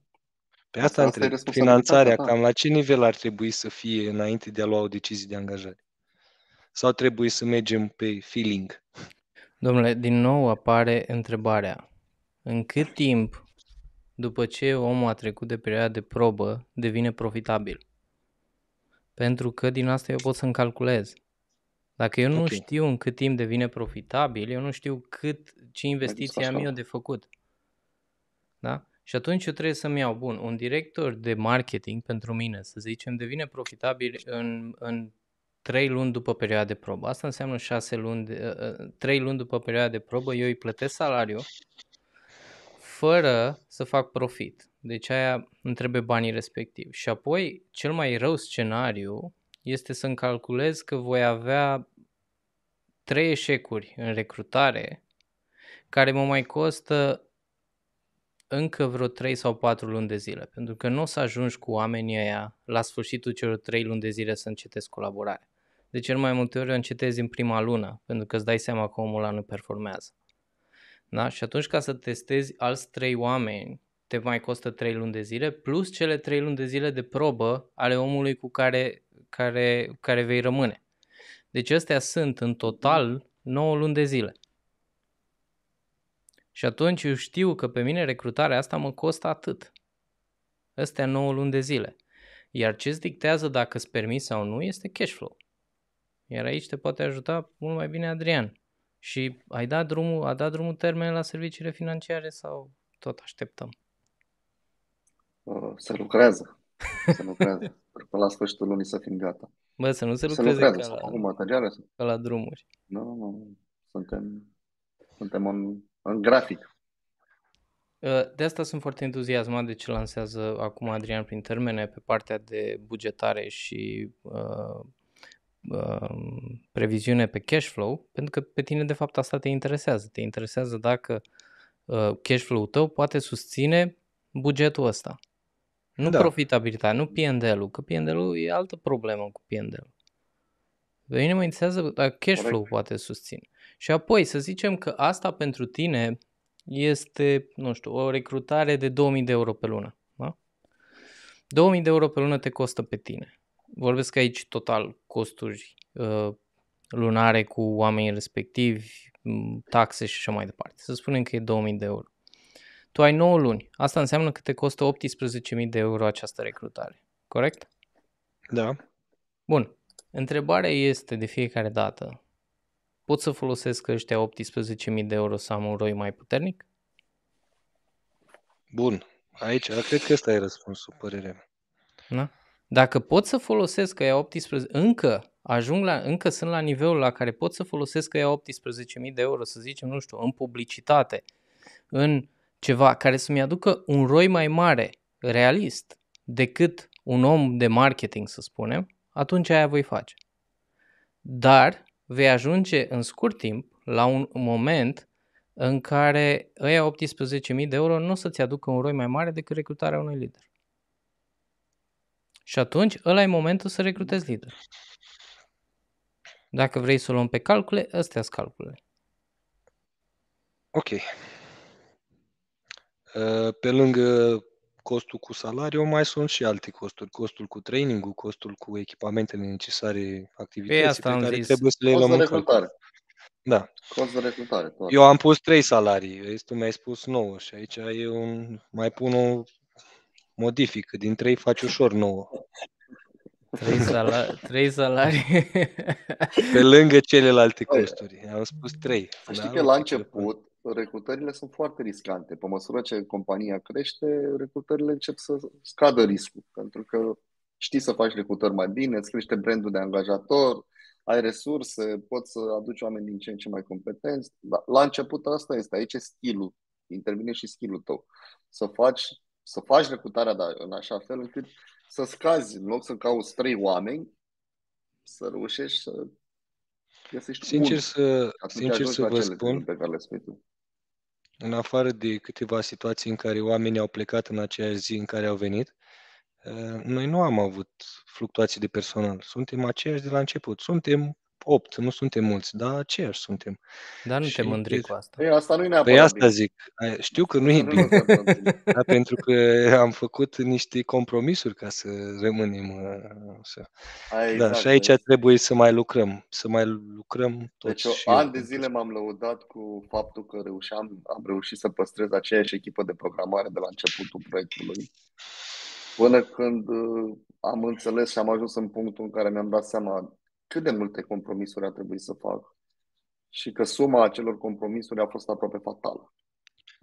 Pe asta, asta întreb, finanțarea, cam la ce nivel ar trebui să fie înainte de a lua o decizie de angajare? Sau trebuie să mergem pe feeling? Domnule, din nou apare întrebarea. În cât timp după ce omul a trecut de perioada de probă devine profitabil? Pentru că din asta eu pot să-mi calculez. Dacă eu nu okay. știu în cât timp devine profitabil, eu nu știu cât, ce investiție am eu de făcut. Da? Și atunci eu trebuie să-mi iau, bun, un director de marketing pentru mine, să zicem, devine profitabil în, în 3 luni după perioada de probă. Asta înseamnă 6 luni, de, 3 ă, ă, luni după perioada de probă eu îi plătesc salariul fără să fac profit. Deci aia îmi trebuie banii respectiv. Și apoi, cel mai rău scenariu este să-mi calculez că voi avea trei eșecuri în recrutare care mă mai costă încă vreo 3 sau 4 luni de zile, pentru că nu o să ajungi cu oamenii aia la sfârșitul celor 3 luni de zile să încetezi colaborarea. De cel mai multe ori o încetezi în prima lună, pentru că îți dai seama că omul ăla nu performează. Da? Și atunci ca să testezi alți 3 oameni, te mai costă 3 luni de zile, plus cele 3 luni de zile de probă ale omului cu care, care, care vei rămâne. Deci astea sunt în total 9 luni de zile. Și atunci eu știu că pe mine recrutarea asta mă costă atât. Astea 9 luni de zile. Iar ce îți dictează dacă îți permis sau nu este cash flow. Iar aici te poate ajuta mult mai bine Adrian. Și ai dat drumul, a dat drumul termen la serviciile financiare sau tot așteptăm? Se lucrează. Se lucrează. Până la sfârșitul lunii să fim gata. Bă, să nu se, se lucreze, lucrează, ca, la, materiale, ca la drumuri. Nu, nu, nu. Suntem, suntem în în grafic. Uh, de asta sunt foarte entuziasmat de ce lansează acum Adrian prin termene pe partea de bugetare și uh, uh, previziune pe cash flow, pentru că pe tine de fapt asta te interesează. Te interesează dacă uh, cash flow-ul tău poate susține bugetul ăsta. Nu da. profitabilitatea, nu P&L, ul că P&L ul e altă problemă cu P&L. ul pe mine mă interesează dacă cash flow poate susțin. Și apoi să zicem că asta pentru tine este, nu știu, o recrutare de 2000 de euro pe lună. Da? 2000 de euro pe lună te costă pe tine. Vorbesc aici total costuri uh, lunare cu oamenii respectivi, taxe și așa mai departe. Să spunem că e 2000 de euro. Tu ai 9 luni. Asta înseamnă că te costă 18.000 de euro această recrutare. Corect? Da. Bun. Întrebarea este de fiecare dată, pot să folosesc ăștia 18.000 de euro să am un roi mai puternic? Bun, aici cred că ăsta e răspunsul, părerea mea. Da? Dacă pot să folosesc că 18, încă ajung la, încă sunt la nivelul la care pot să folosesc că 18.000 de euro, să zicem, nu știu, în publicitate, în ceva care să-mi aducă un roi mai mare, realist, decât un om de marketing, să spunem, atunci aia voi face. Dar vei ajunge în scurt timp la un moment în care ăia 18.000 de euro nu o să-ți aducă un roi mai mare decât recrutarea unui lider. Și atunci ăla e momentul să recrutezi lider. Dacă vrei să o luăm pe calcule, astea sunt calculele. Ok. Pe lângă costul cu salariu, mai sunt și alte costuri. Costul cu training costul cu echipamentele necesare activității pe, asta pe care zis. trebuie să le luăm Da. Cost de recrutare. Eu am pus trei salarii, tu mi-ai spus 9 și aici un, mai pun o modifică. Din trei faci ușor 9. Trei, sala- trei salarii. Pe lângă celelalte păi, costuri. Am spus trei. Știi da? că la început, recrutările sunt foarte riscante. Pe măsură ce compania crește, recrutările încep să scadă riscul, pentru că știi să faci recrutări mai bine, îți crește brandul de angajator, ai resurse, poți să aduci oameni din ce în ce mai competenți. Dar la început asta este, aici e skill-ul, intervine și stilul tău. Să faci, să faci recrutarea dar în așa fel încât să scazi, în loc să cauți trei oameni, să reușești să Sincer să, sincer să vă spun, pe care le spui tu în afară de câteva situații în care oamenii au plecat în aceeași zi în care au venit, eh, noi nu am avut fluctuații de personal. Suntem aceiași de la început. Suntem 8, nu suntem mulți, dar aceiași suntem. Dar nu și te mândri deci cu asta. Ei, păi asta nu e neapărat. Păi asta zic. Știu că nu e bine, dar pentru că am făcut niște compromisuri ca să rămânem. Să... Uh, Ai, da, exact, da, și aici deci- trebuie să mai lucrăm, să mai lucrăm toți. Deci, și ani eu. de zile m-am lăudat cu faptul că reușeam, am reușit să păstrez aceeași echipă de programare de la începutul proiectului până când uh, am înțeles și am ajuns în punctul în care mi-am dat seama cât de multe compromisuri a trebuit să fac și că suma acelor compromisuri a fost aproape fatală.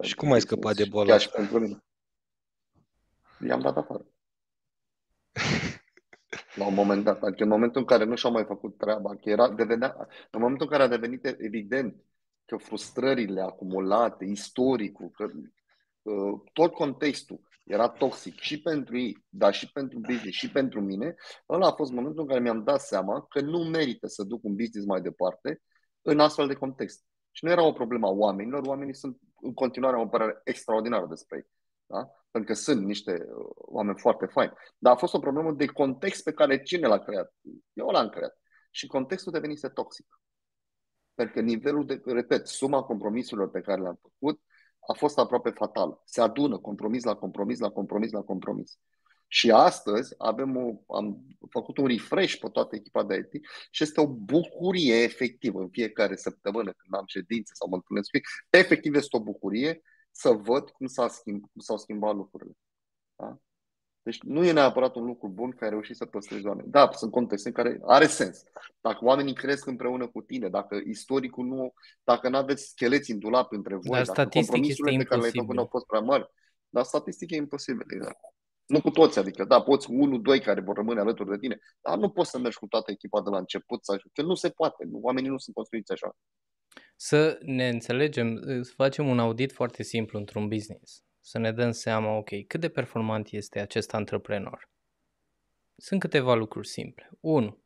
Și cum ai scăpat de boala asta? pentru mine. I-am dat afară. La un moment dat, adică în momentul în care nu și-au mai făcut treaba, că era, devenea, în momentul în care a devenit evident că frustrările acumulate, istoricul, că, uh, tot contextul era toxic și pentru ei, dar și pentru business, și pentru mine, ăla a fost momentul în care mi-am dat seama că nu merită să duc un business mai departe în astfel de context. Și nu era o problemă a oamenilor, oamenii sunt în continuare o părere extraordinară despre ei. Da? Pentru că sunt niște uh, oameni foarte faini. Dar a fost o problemă de context pe care cine l-a creat? Eu l-am creat. Și contextul devenise toxic. Pentru că nivelul de, repet, suma compromisurilor pe care le-am făcut, a fost aproape fatal. Se adună compromis la compromis, la compromis, la compromis. Și astăzi avem o, am făcut un refresh pe toată echipa de IT și este o bucurie efectivă în fiecare săptămână când am ședințe sau mă întâlnesc Efectiv este o bucurie să văd cum, s-a schimb, cum s-au schimbat lucrurile. Da? Deci nu e neapărat un lucru bun că ai reușit să păstrezi oameni. Da, sunt contexte în care are sens. Dacă oamenii cresc împreună cu tine, dacă istoricul nu, dacă nu aveți scheleți în dulap între voi, Dar dacă compromisurile pe care le-ai făcut nu au fost prea mari, dar statistic e imposibil, exact. Nu cu toți, adică, da, poți unul, doi care vor rămâne alături de tine, dar nu poți să mergi cu toată echipa de la început, să că nu se poate, oamenii nu sunt construiți așa. Să ne înțelegem, să facem un audit foarte simplu într-un business să ne dăm seama, ok, cât de performant este acest antreprenor. Sunt câteva lucruri simple. 1.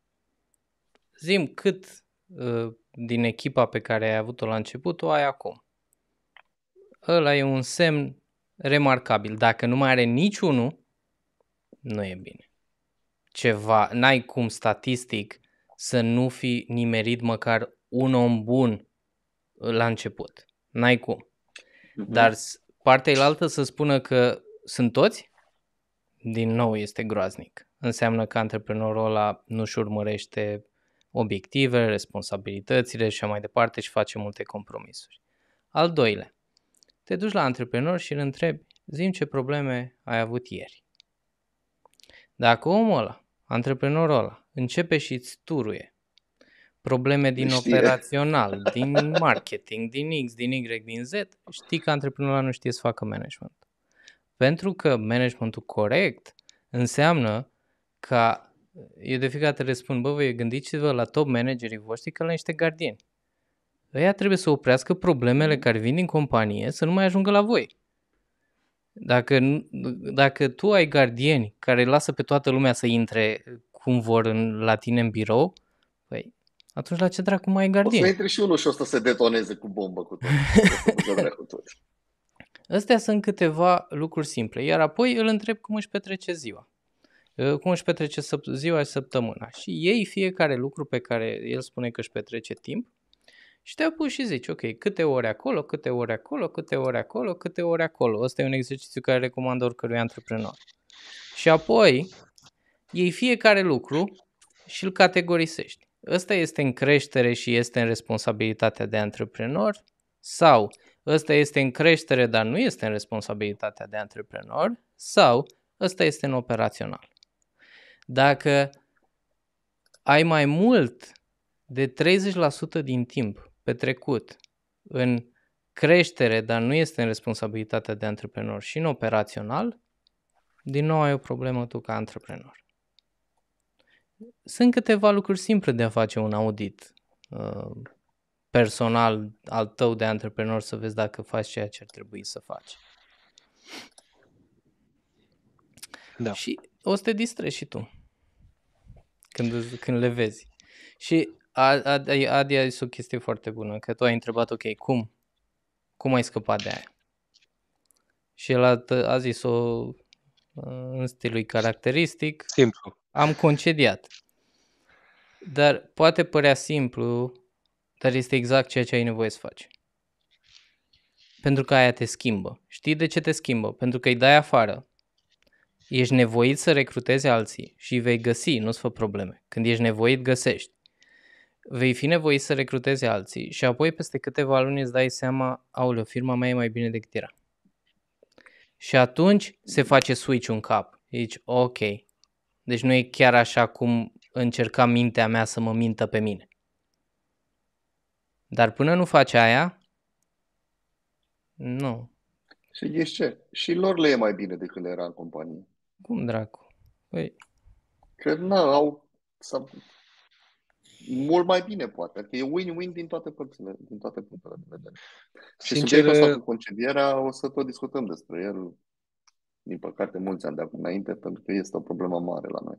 Zim cât uh, din echipa pe care ai avut-o la început o ai acum. Ăla e un semn remarcabil. Dacă nu mai are niciunul, nu e bine. Ceva, n-ai cum statistic să nu fi nimerit măcar un om bun la început. N-ai cum. Mhm. Dar Partea elaltă să spună că sunt toți, din nou este groaznic. Înseamnă că antreprenorul ăla nu-și urmărește obiective, responsabilitățile și mai departe și face multe compromisuri. Al doilea, te duci la antreprenor și îl întrebi, zim ce probleme ai avut ieri. Dacă omul ăla, antreprenorul ăla, începe și îți turuie probleme din știe. operațional, din marketing, din X, din Y, din Z, știi că antreprenorul nu știe să facă management. Pentru că managementul corect înseamnă că eu de fiecare dată le spun, bă, voi gândiți-vă la top managerii voștri că la niște gardieni. Ăia trebuie să oprească problemele mm. care vin din companie să nu mai ajungă la voi. Dacă, dacă tu ai gardieni care lasă pe toată lumea să intre cum vor în, la tine în birou, păi atunci la ce dracu mai e gardien? O să intre și unul și o să se detoneze cu bombă cu tot. cu tot. Astea sunt câteva lucruri simple, iar apoi îl întreb cum își petrece ziua. Ă, cum își petrece ziua și săptămâna. Și ei fiecare lucru pe care el spune că își petrece timp și te apuci și zici, ok, câte ore acolo, câte ore acolo, câte ore acolo, câte ore acolo. Ăsta e un exercițiu care recomand oricărui antreprenor. Și apoi iei fiecare lucru și îl categorisești ăsta este în creștere și este în responsabilitatea de antreprenor sau ăsta este în creștere, dar nu este în responsabilitatea de antreprenor sau ăsta este în operațional. Dacă ai mai mult de 30% din timp petrecut în creștere, dar nu este în responsabilitatea de antreprenor și în operațional, din nou ai o problemă tu ca antreprenor. Sunt câteva lucruri simple de a face un audit uh, personal al tău de antreprenor să vezi dacă faci ceea ce ar trebui să faci. Da. Și o să te distrezi și tu când, când le vezi. Și Adi a, a zis o chestie foarte bună, că tu ai întrebat, ok, cum? Cum ai scăpat de aia? Și el a, a zis-o uh, în stilul caracteristic. Simplu am concediat. Dar poate părea simplu, dar este exact ceea ce ai nevoie să faci. Pentru că aia te schimbă. Știi de ce te schimbă? Pentru că îi dai afară. Ești nevoit să recrutezi alții și îi vei găsi, nu-ți fă probleme. Când ești nevoit, găsești. Vei fi nevoit să recrutezi alții și apoi peste câteva luni îți dai seama, aoleu, firma mea e mai bine decât era. Și atunci se face switch un cap. Zici, ok, deci nu e chiar așa cum încerca mintea mea să mă mintă pe mine. Dar până nu faci aia, nu. Și ghiși ce? Și lor le e mai bine decât le era în companie. Cum dracu? Păi... Cred, nu au... Sau, mult mai bine, poate. Că e win-win din toate părțile, din toate punctele de vedere. Și Sincer, subiectul ăsta cu concedierea, o să tot discutăm despre el din păcate, mulți ani de acum înainte, pentru că este o problemă mare la noi.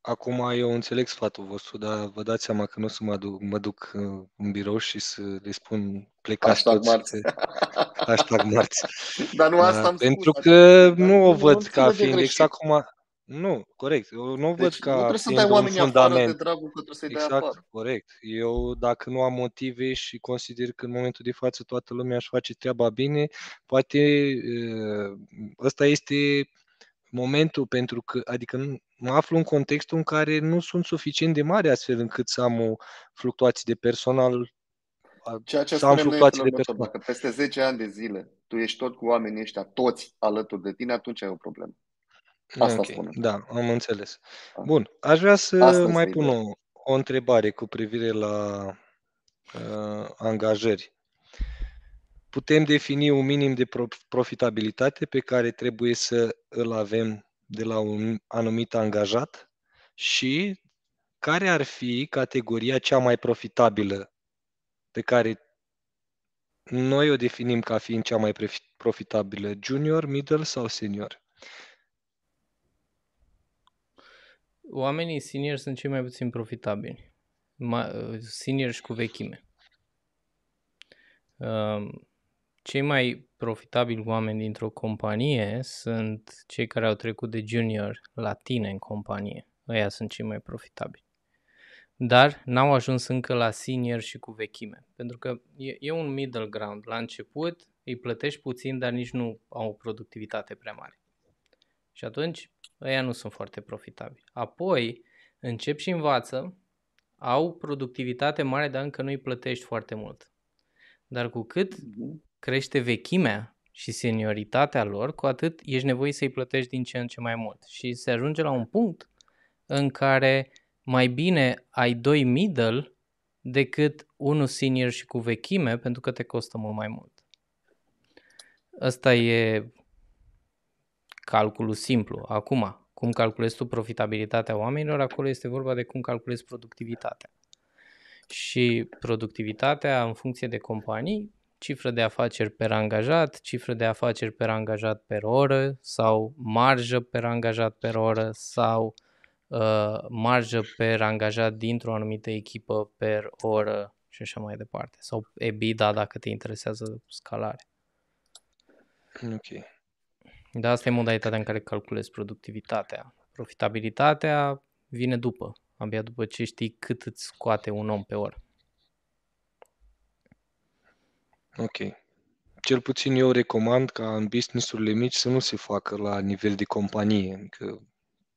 Acum eu înțeleg sfatul vostru, dar vă dați seama că nu o să mă duc, mă duc uh, în birou și să le spun plecați hashtag toți. Marți. Hashtag marți. Dar nu asta uh, am Pentru spus, că nu o văd ca fiind exact cum a, nu, corect. Eu nu deci, văd ca. Nu trebuie să dai oamenii fundament. afară de dragul că trebuie să-i exact, dai afară. Corect. Eu, dacă nu am motive și consider că în momentul de față toată lumea își face treaba bine, poate ăsta este momentul pentru că, adică mă aflu în contextul în care nu sunt suficient de mare astfel încât să am o fluctuație de personal Ceea ce spunem noi de personal. dacă peste 10 ani de zile tu ești tot cu oamenii ăștia, toți alături de tine, atunci ai o problemă. Asta okay. spun. Da, am înțeles. Da. Bun, aș vrea să Asta mai pun da. o, o întrebare cu privire la uh, angajări. Putem defini un minim de profitabilitate pe care trebuie să îl avem de la un anumit angajat și care ar fi categoria cea mai profitabilă pe care noi o definim ca fiind cea mai profitabilă, junior, middle sau senior? oamenii senior sunt cei mai puțin profitabili. Ma, senior și cu vechime. Um, cei mai profitabili oameni dintr-o companie sunt cei care au trecut de junior la tine în companie. Ăia sunt cei mai profitabili. Dar n-au ajuns încă la senior și cu vechime. Pentru că e, e un middle ground. La început îi plătești puțin, dar nici nu au o productivitate prea mare. Și atunci, ăia nu sunt foarte profitabili. Apoi, încep și învață, au productivitate mare, dar încă nu îi plătești foarte mult. Dar cu cât mhm. crește vechimea și senioritatea lor, cu atât ești nevoit să-i plătești din ce în ce mai mult. Și se ajunge la un punct în care mai bine ai doi middle decât unul senior și cu vechime, pentru că te costă mult mai mult. Asta e calculul simplu. Acum, cum calculezi tu profitabilitatea oamenilor, acolo este vorba de cum calculezi productivitatea. Și productivitatea în funcție de companii, cifră de afaceri per angajat, cifră de afaceri per angajat per oră sau marjă per angajat per oră sau uh, marjă per angajat dintr-o anumită echipă per oră și așa mai departe. Sau EBITDA dacă te interesează scalare. Ok. Da, asta e modalitatea în care calculezi productivitatea. Profitabilitatea vine după, abia după ce știi cât îți scoate un om pe oră. Ok. Cel puțin eu recomand ca în business-urile mici să nu se facă la nivel de companie. Adică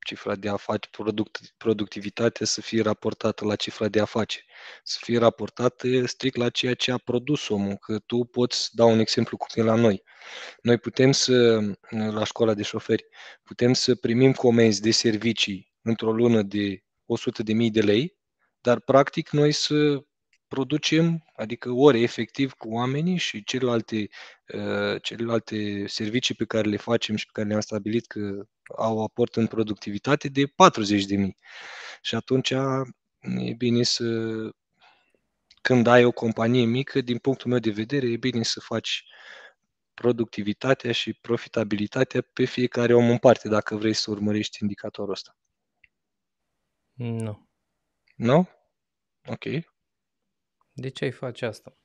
cifra de afaceri, product, productivitatea să fie raportată la cifra de afaceri, să fie raportată strict la ceea ce a produs omul, că tu poți da un exemplu cum e la noi. Noi putem să, la școala de șoferi, putem să primim comenzi de servicii într-o lună de 100.000 de lei, dar practic noi să producem, adică ore efectiv cu oamenii și celelalte, uh, celelalte servicii pe care le facem și pe care le-am stabilit că au aport în productivitate de 40 de mii. Și atunci mm, e bine să, când ai o companie mică, din punctul meu de vedere, e bine să faci productivitatea și profitabilitatea pe fiecare om în parte, dacă vrei să urmărești indicatorul ăsta. Nu. No. Nu? No? Ok. De ce ai face asta?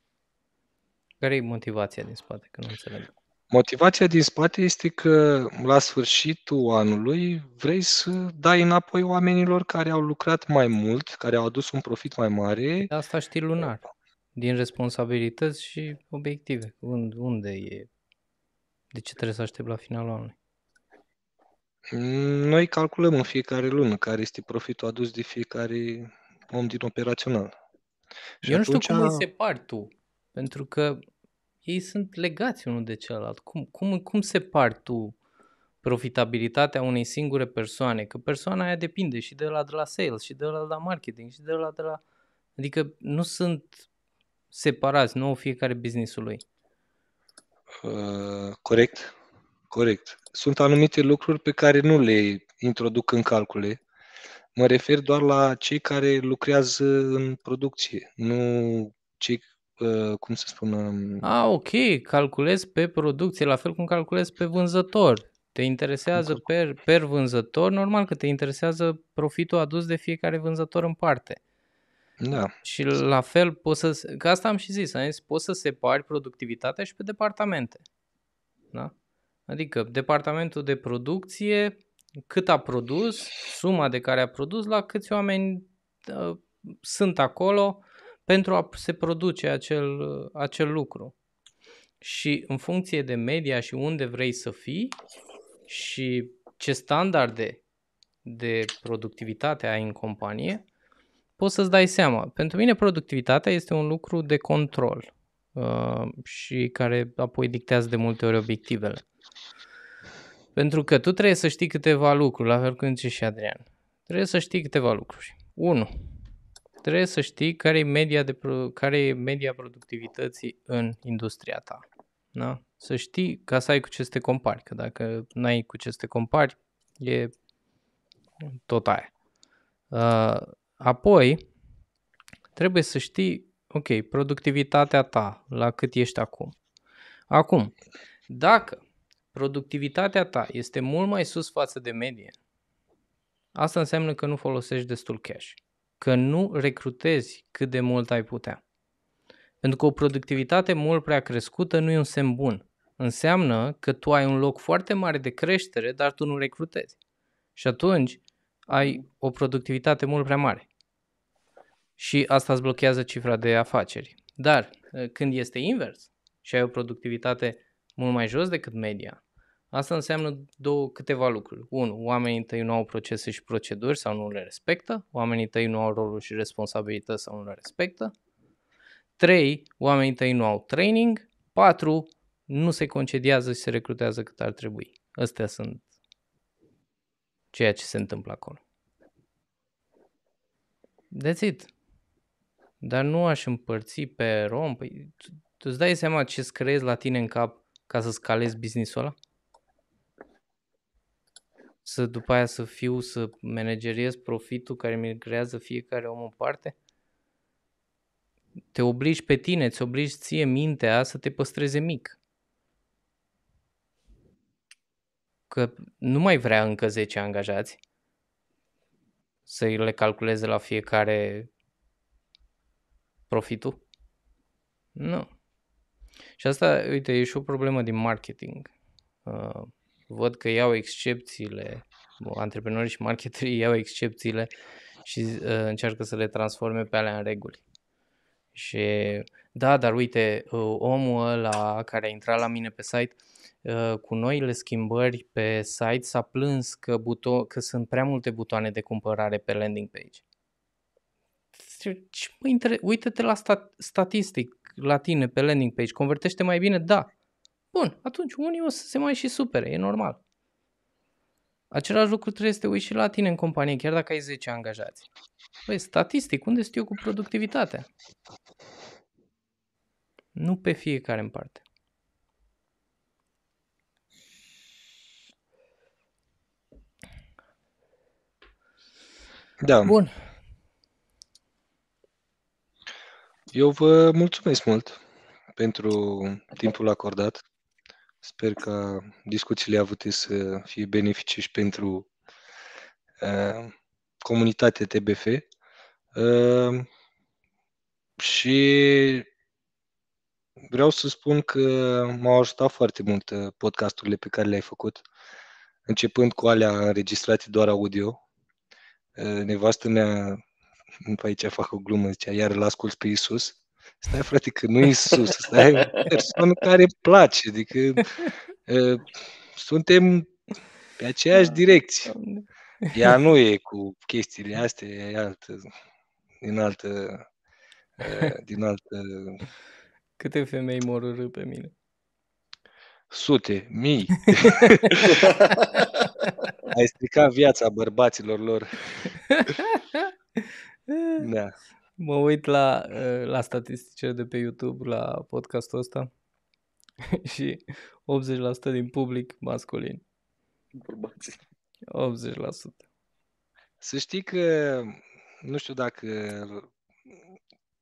Care e motivația din spate? Că nu înțeleg. Motivația din spate este că la sfârșitul anului vrei să dai înapoi oamenilor care au lucrat mai mult, care au adus un profit mai mare. De asta știi lunar, din responsabilități și obiective. Unde e? De ce trebuie să aștept la finalul anului? Mm, noi calculăm în fiecare lună care este profitul adus de fiecare om din operațional. Și Eu nu știu cum a... îi separi tu, pentru că ei sunt legați unul de celălalt. Cum, cum, cum separi tu profitabilitatea unei singure persoane? Că persoana aia depinde și de la de la sales, și de la de la marketing, și de la de la... Adică nu sunt separați, nu fiecare businessul lui. Uh, corect, corect. Sunt anumite lucruri pe care nu le introduc în calcule Mă refer doar la cei care lucrează în producție, nu cei uh, cum să spun... Um, A, ok, calculezi pe producție, la fel cum calculezi pe vânzător. Te interesează exact. per, per vânzător, normal că te interesează profitul adus de fiecare vânzător în parte. Da. Și la fel poți să, că asta am și zis, am zis, poți să separi productivitatea și pe departamente. Da? Adică departamentul de producție cât a produs, suma de care a produs, la câți oameni uh, sunt acolo pentru a se produce acel, acel lucru. Și în funcție de media și unde vrei să fii și ce standarde de productivitate ai în companie, poți să-ți dai seama. Pentru mine productivitatea este un lucru de control uh, și care apoi dictează de multe ori obiectivele. Pentru că tu trebuie să știi câteva lucruri, la fel cum zice și Adrian. Trebuie să știi câteva lucruri. 1. Trebuie să știi care e media, de, care e media productivității în industria ta. Da? Să știi ca să ai cu ce să te compari, că dacă n-ai cu ce să te compari, e tot aia. Uh, apoi, trebuie să știi, ok, productivitatea ta, la cât ești acum. Acum, dacă productivitatea ta este mult mai sus față de medie, asta înseamnă că nu folosești destul cash, că nu recrutezi cât de mult ai putea. Pentru că o productivitate mult prea crescută nu e un semn bun. Înseamnă că tu ai un loc foarte mare de creștere, dar tu nu recrutezi. Și atunci ai o productivitate mult prea mare. Și asta îți blochează cifra de afaceri. Dar eh, când este invers și ai o productivitate mult mai jos decât media, asta înseamnă două, câteva lucruri. Unu, oamenii tăi nu au procese și proceduri sau nu le respectă. Oamenii tăi nu au roluri și responsabilități sau nu le respectă. trei, Oamenii tăi nu au training. patru, Nu se concediază și se recrutează cât ar trebui. Astea sunt ceea ce se întâmplă acolo. That's it. Dar nu aș împărți pe rom. Păi, tu, tu îți dai seama ce îți creezi la tine în cap ca să scalez business-ul ăla? Să după aia să fiu, să manageriez profitul care mi creează fiecare om în parte? Te obligi pe tine, îți obligi ție mintea să te păstreze mic. Că nu mai vrea încă 10 angajați să le calculeze la fiecare profitul. Nu. Și asta, uite, e și o problemă din marketing. Uh, văd că iau excepțiile, antreprenorii și marketerii iau excepțiile și uh, încearcă să le transforme pe alea în reguli. Și da, dar uite, uh, omul ăla care a intrat la mine pe site cu noile schimbări pe site s-a plâns că, buto- că sunt prea multe butoane de cumpărare pe landing page. Și mă inter... uită-te la stat- statistic, la tine, pe landing page, convertește mai bine? Da. Bun, atunci unii o să se mai și supere, e normal. Același lucru trebuie să te uiți și la tine în companie, chiar dacă ai 10 angajați. Păi, statistic, unde sunt eu cu productivitatea? Nu pe fiecare în parte. Da. Bun. Eu vă mulțumesc mult pentru timpul acordat. Sper că discuțiile avute să fie benefice și pentru uh, comunitatea TBF. Uh, și vreau să spun că m-au ajutat foarte mult uh, podcasturile pe care le-ai făcut, începând cu alea înregistrate doar audio. Uh, nevastă mea aici fac o glumă, zicea, iar îl ascult pe Isus. Stai, frate, că nu e Isus, stai e persoană care îmi place, adică uh, suntem pe aceeași da. direcție. Ea nu e cu chestiile astea, e altă, din altă, uh, din altă... Câte femei mor urât pe mine? Sute, mii. Ai stricat viața bărbaților lor. Da. Mă uit la, eh, la statisticile de pe YouTube, la podcastul ăsta și 80% din public masculin. Bărbații. 80%. Să știi că, nu știu dacă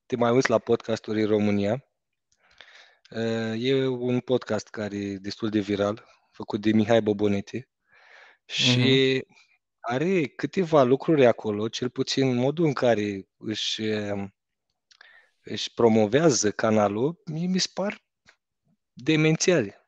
te mai uiți la podcasturi în România, eh, e un podcast care e destul de viral, făcut de Mihai Bobonete și mm-hmm are câteva lucruri acolo, cel puțin modul în care își, ehm, își promovează canalul, mi se par demențiale.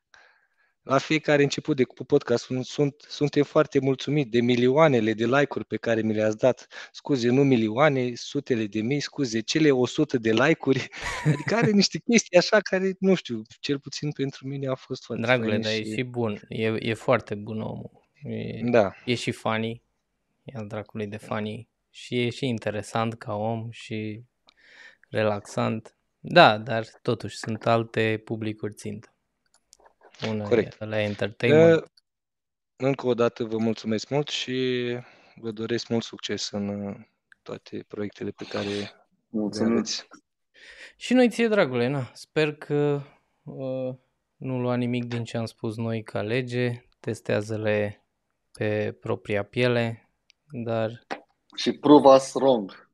La fiecare început de podcast sunt, suntem foarte mulțumit de milioanele de like-uri pe care mi le-ați dat. Scuze, nu milioane, sutele de mii, scuze, cele 100 de like-uri. Adică are niște chestii așa care, nu știu, cel puțin pentru mine a fost foarte Dragule, dar și... e și bun. E, e foarte bun omul. E, da. e și funny al dracului de fanii. Și e și interesant ca om și relaxant. Da, dar totuși sunt alte publicuri țintă. Una Corect. la entertainment. Eh, încă o dată vă mulțumesc mult și vă doresc mult succes în eh, toate proiectele pe care mulțumesc. Și noi ție, dragule, na, sper că uh, nu lua nimic din ce am spus noi ca lege, testează-le pe propria piele, dar... Și prove us wrong.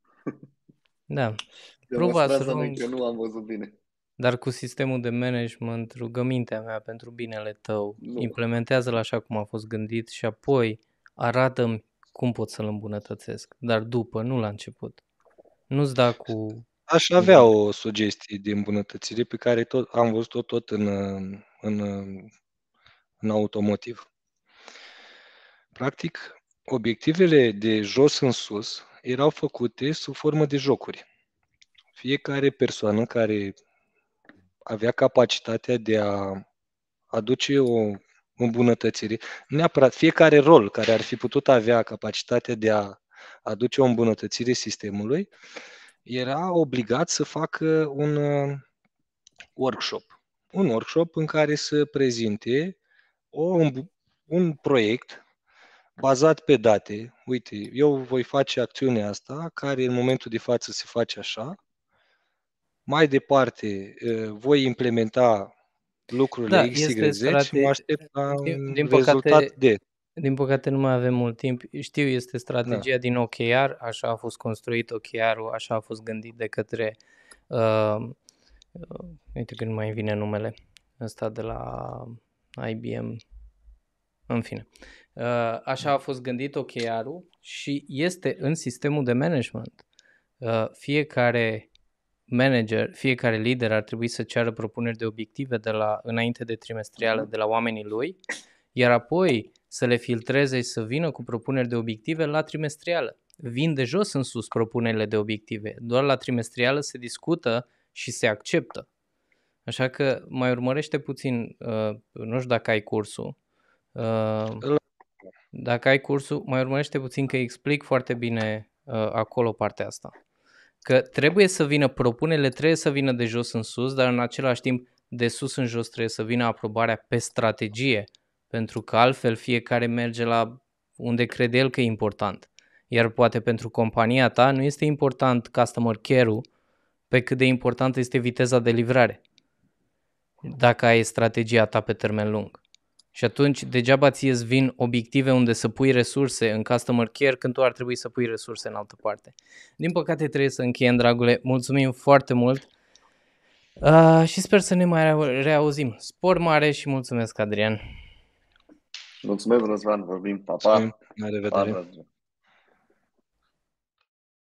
Da. Prove us wrong. Că nu am văzut bine. Dar cu sistemul de management, rugămintea mea pentru binele tău, nu. implementează-l așa cum a fost gândit și apoi arată-mi cum pot să-l îmbunătățesc. Dar după, nu la început. Nu-ți da cu Aș avea o sugestie de îmbunătățire pe care tot, am văzut-o tot în, în, în automotiv. Practic, obiectivele de jos în sus erau făcute sub formă de jocuri. Fiecare persoană care avea capacitatea de a aduce o îmbunătățire, neapărat fiecare rol care ar fi putut avea capacitatea de a aduce o îmbunătățire sistemului, era obligat să facă un uh, workshop. Un workshop în care să prezinte o, un proiect bazat pe date, uite, eu voi face acțiunea asta, care în momentul de față se face așa, mai departe voi implementa lucrurile da, XYZ este, Z și mă aștept la un din rezultat păcate, de. Din păcate nu mai avem mult timp. Știu, este strategia da. din OKR, așa a fost construit OKR-ul, așa a fost gândit de către, uh, uh uite când mai vine numele, ăsta de la IBM, în fine. Uh, așa a fost gândit OKR-ul și este în sistemul de management. Uh, fiecare manager, fiecare lider ar trebui să ceară propuneri de obiective de la, înainte de trimestrială mhm. de la oamenii lui, iar apoi să le filtreze și să vină cu propuneri de obiective la trimestrială. Vin de jos în sus propunerile de obiective, doar la trimestrială se discută și se acceptă. Așa că mai urmărește puțin, uh, nu știu dacă ai cursul, dacă ai cursul, mai urmărește puțin că explic foarte bine uh, acolo partea asta. Că trebuie să vină propunele, trebuie să vină de jos în sus, dar în același timp de sus în jos trebuie să vină aprobarea pe strategie, pentru că altfel fiecare merge la unde crede el că e important. Iar poate pentru compania ta nu este important customer care-ul pe cât de importantă este viteza de livrare, dacă ai strategia ta pe termen lung. Și atunci degeaba ție îți vin obiective unde să pui resurse în customer care când tu ar trebui să pui resurse în altă parte. Din păcate trebuie să încheiem, dragule. Mulțumim foarte mult uh, și sper să ne mai reauzim. Spor mare și mulțumesc, Adrian. Mulțumesc, Răzvan. Vorbim. Pa, pa. Mulțumim. La revedere. Pa,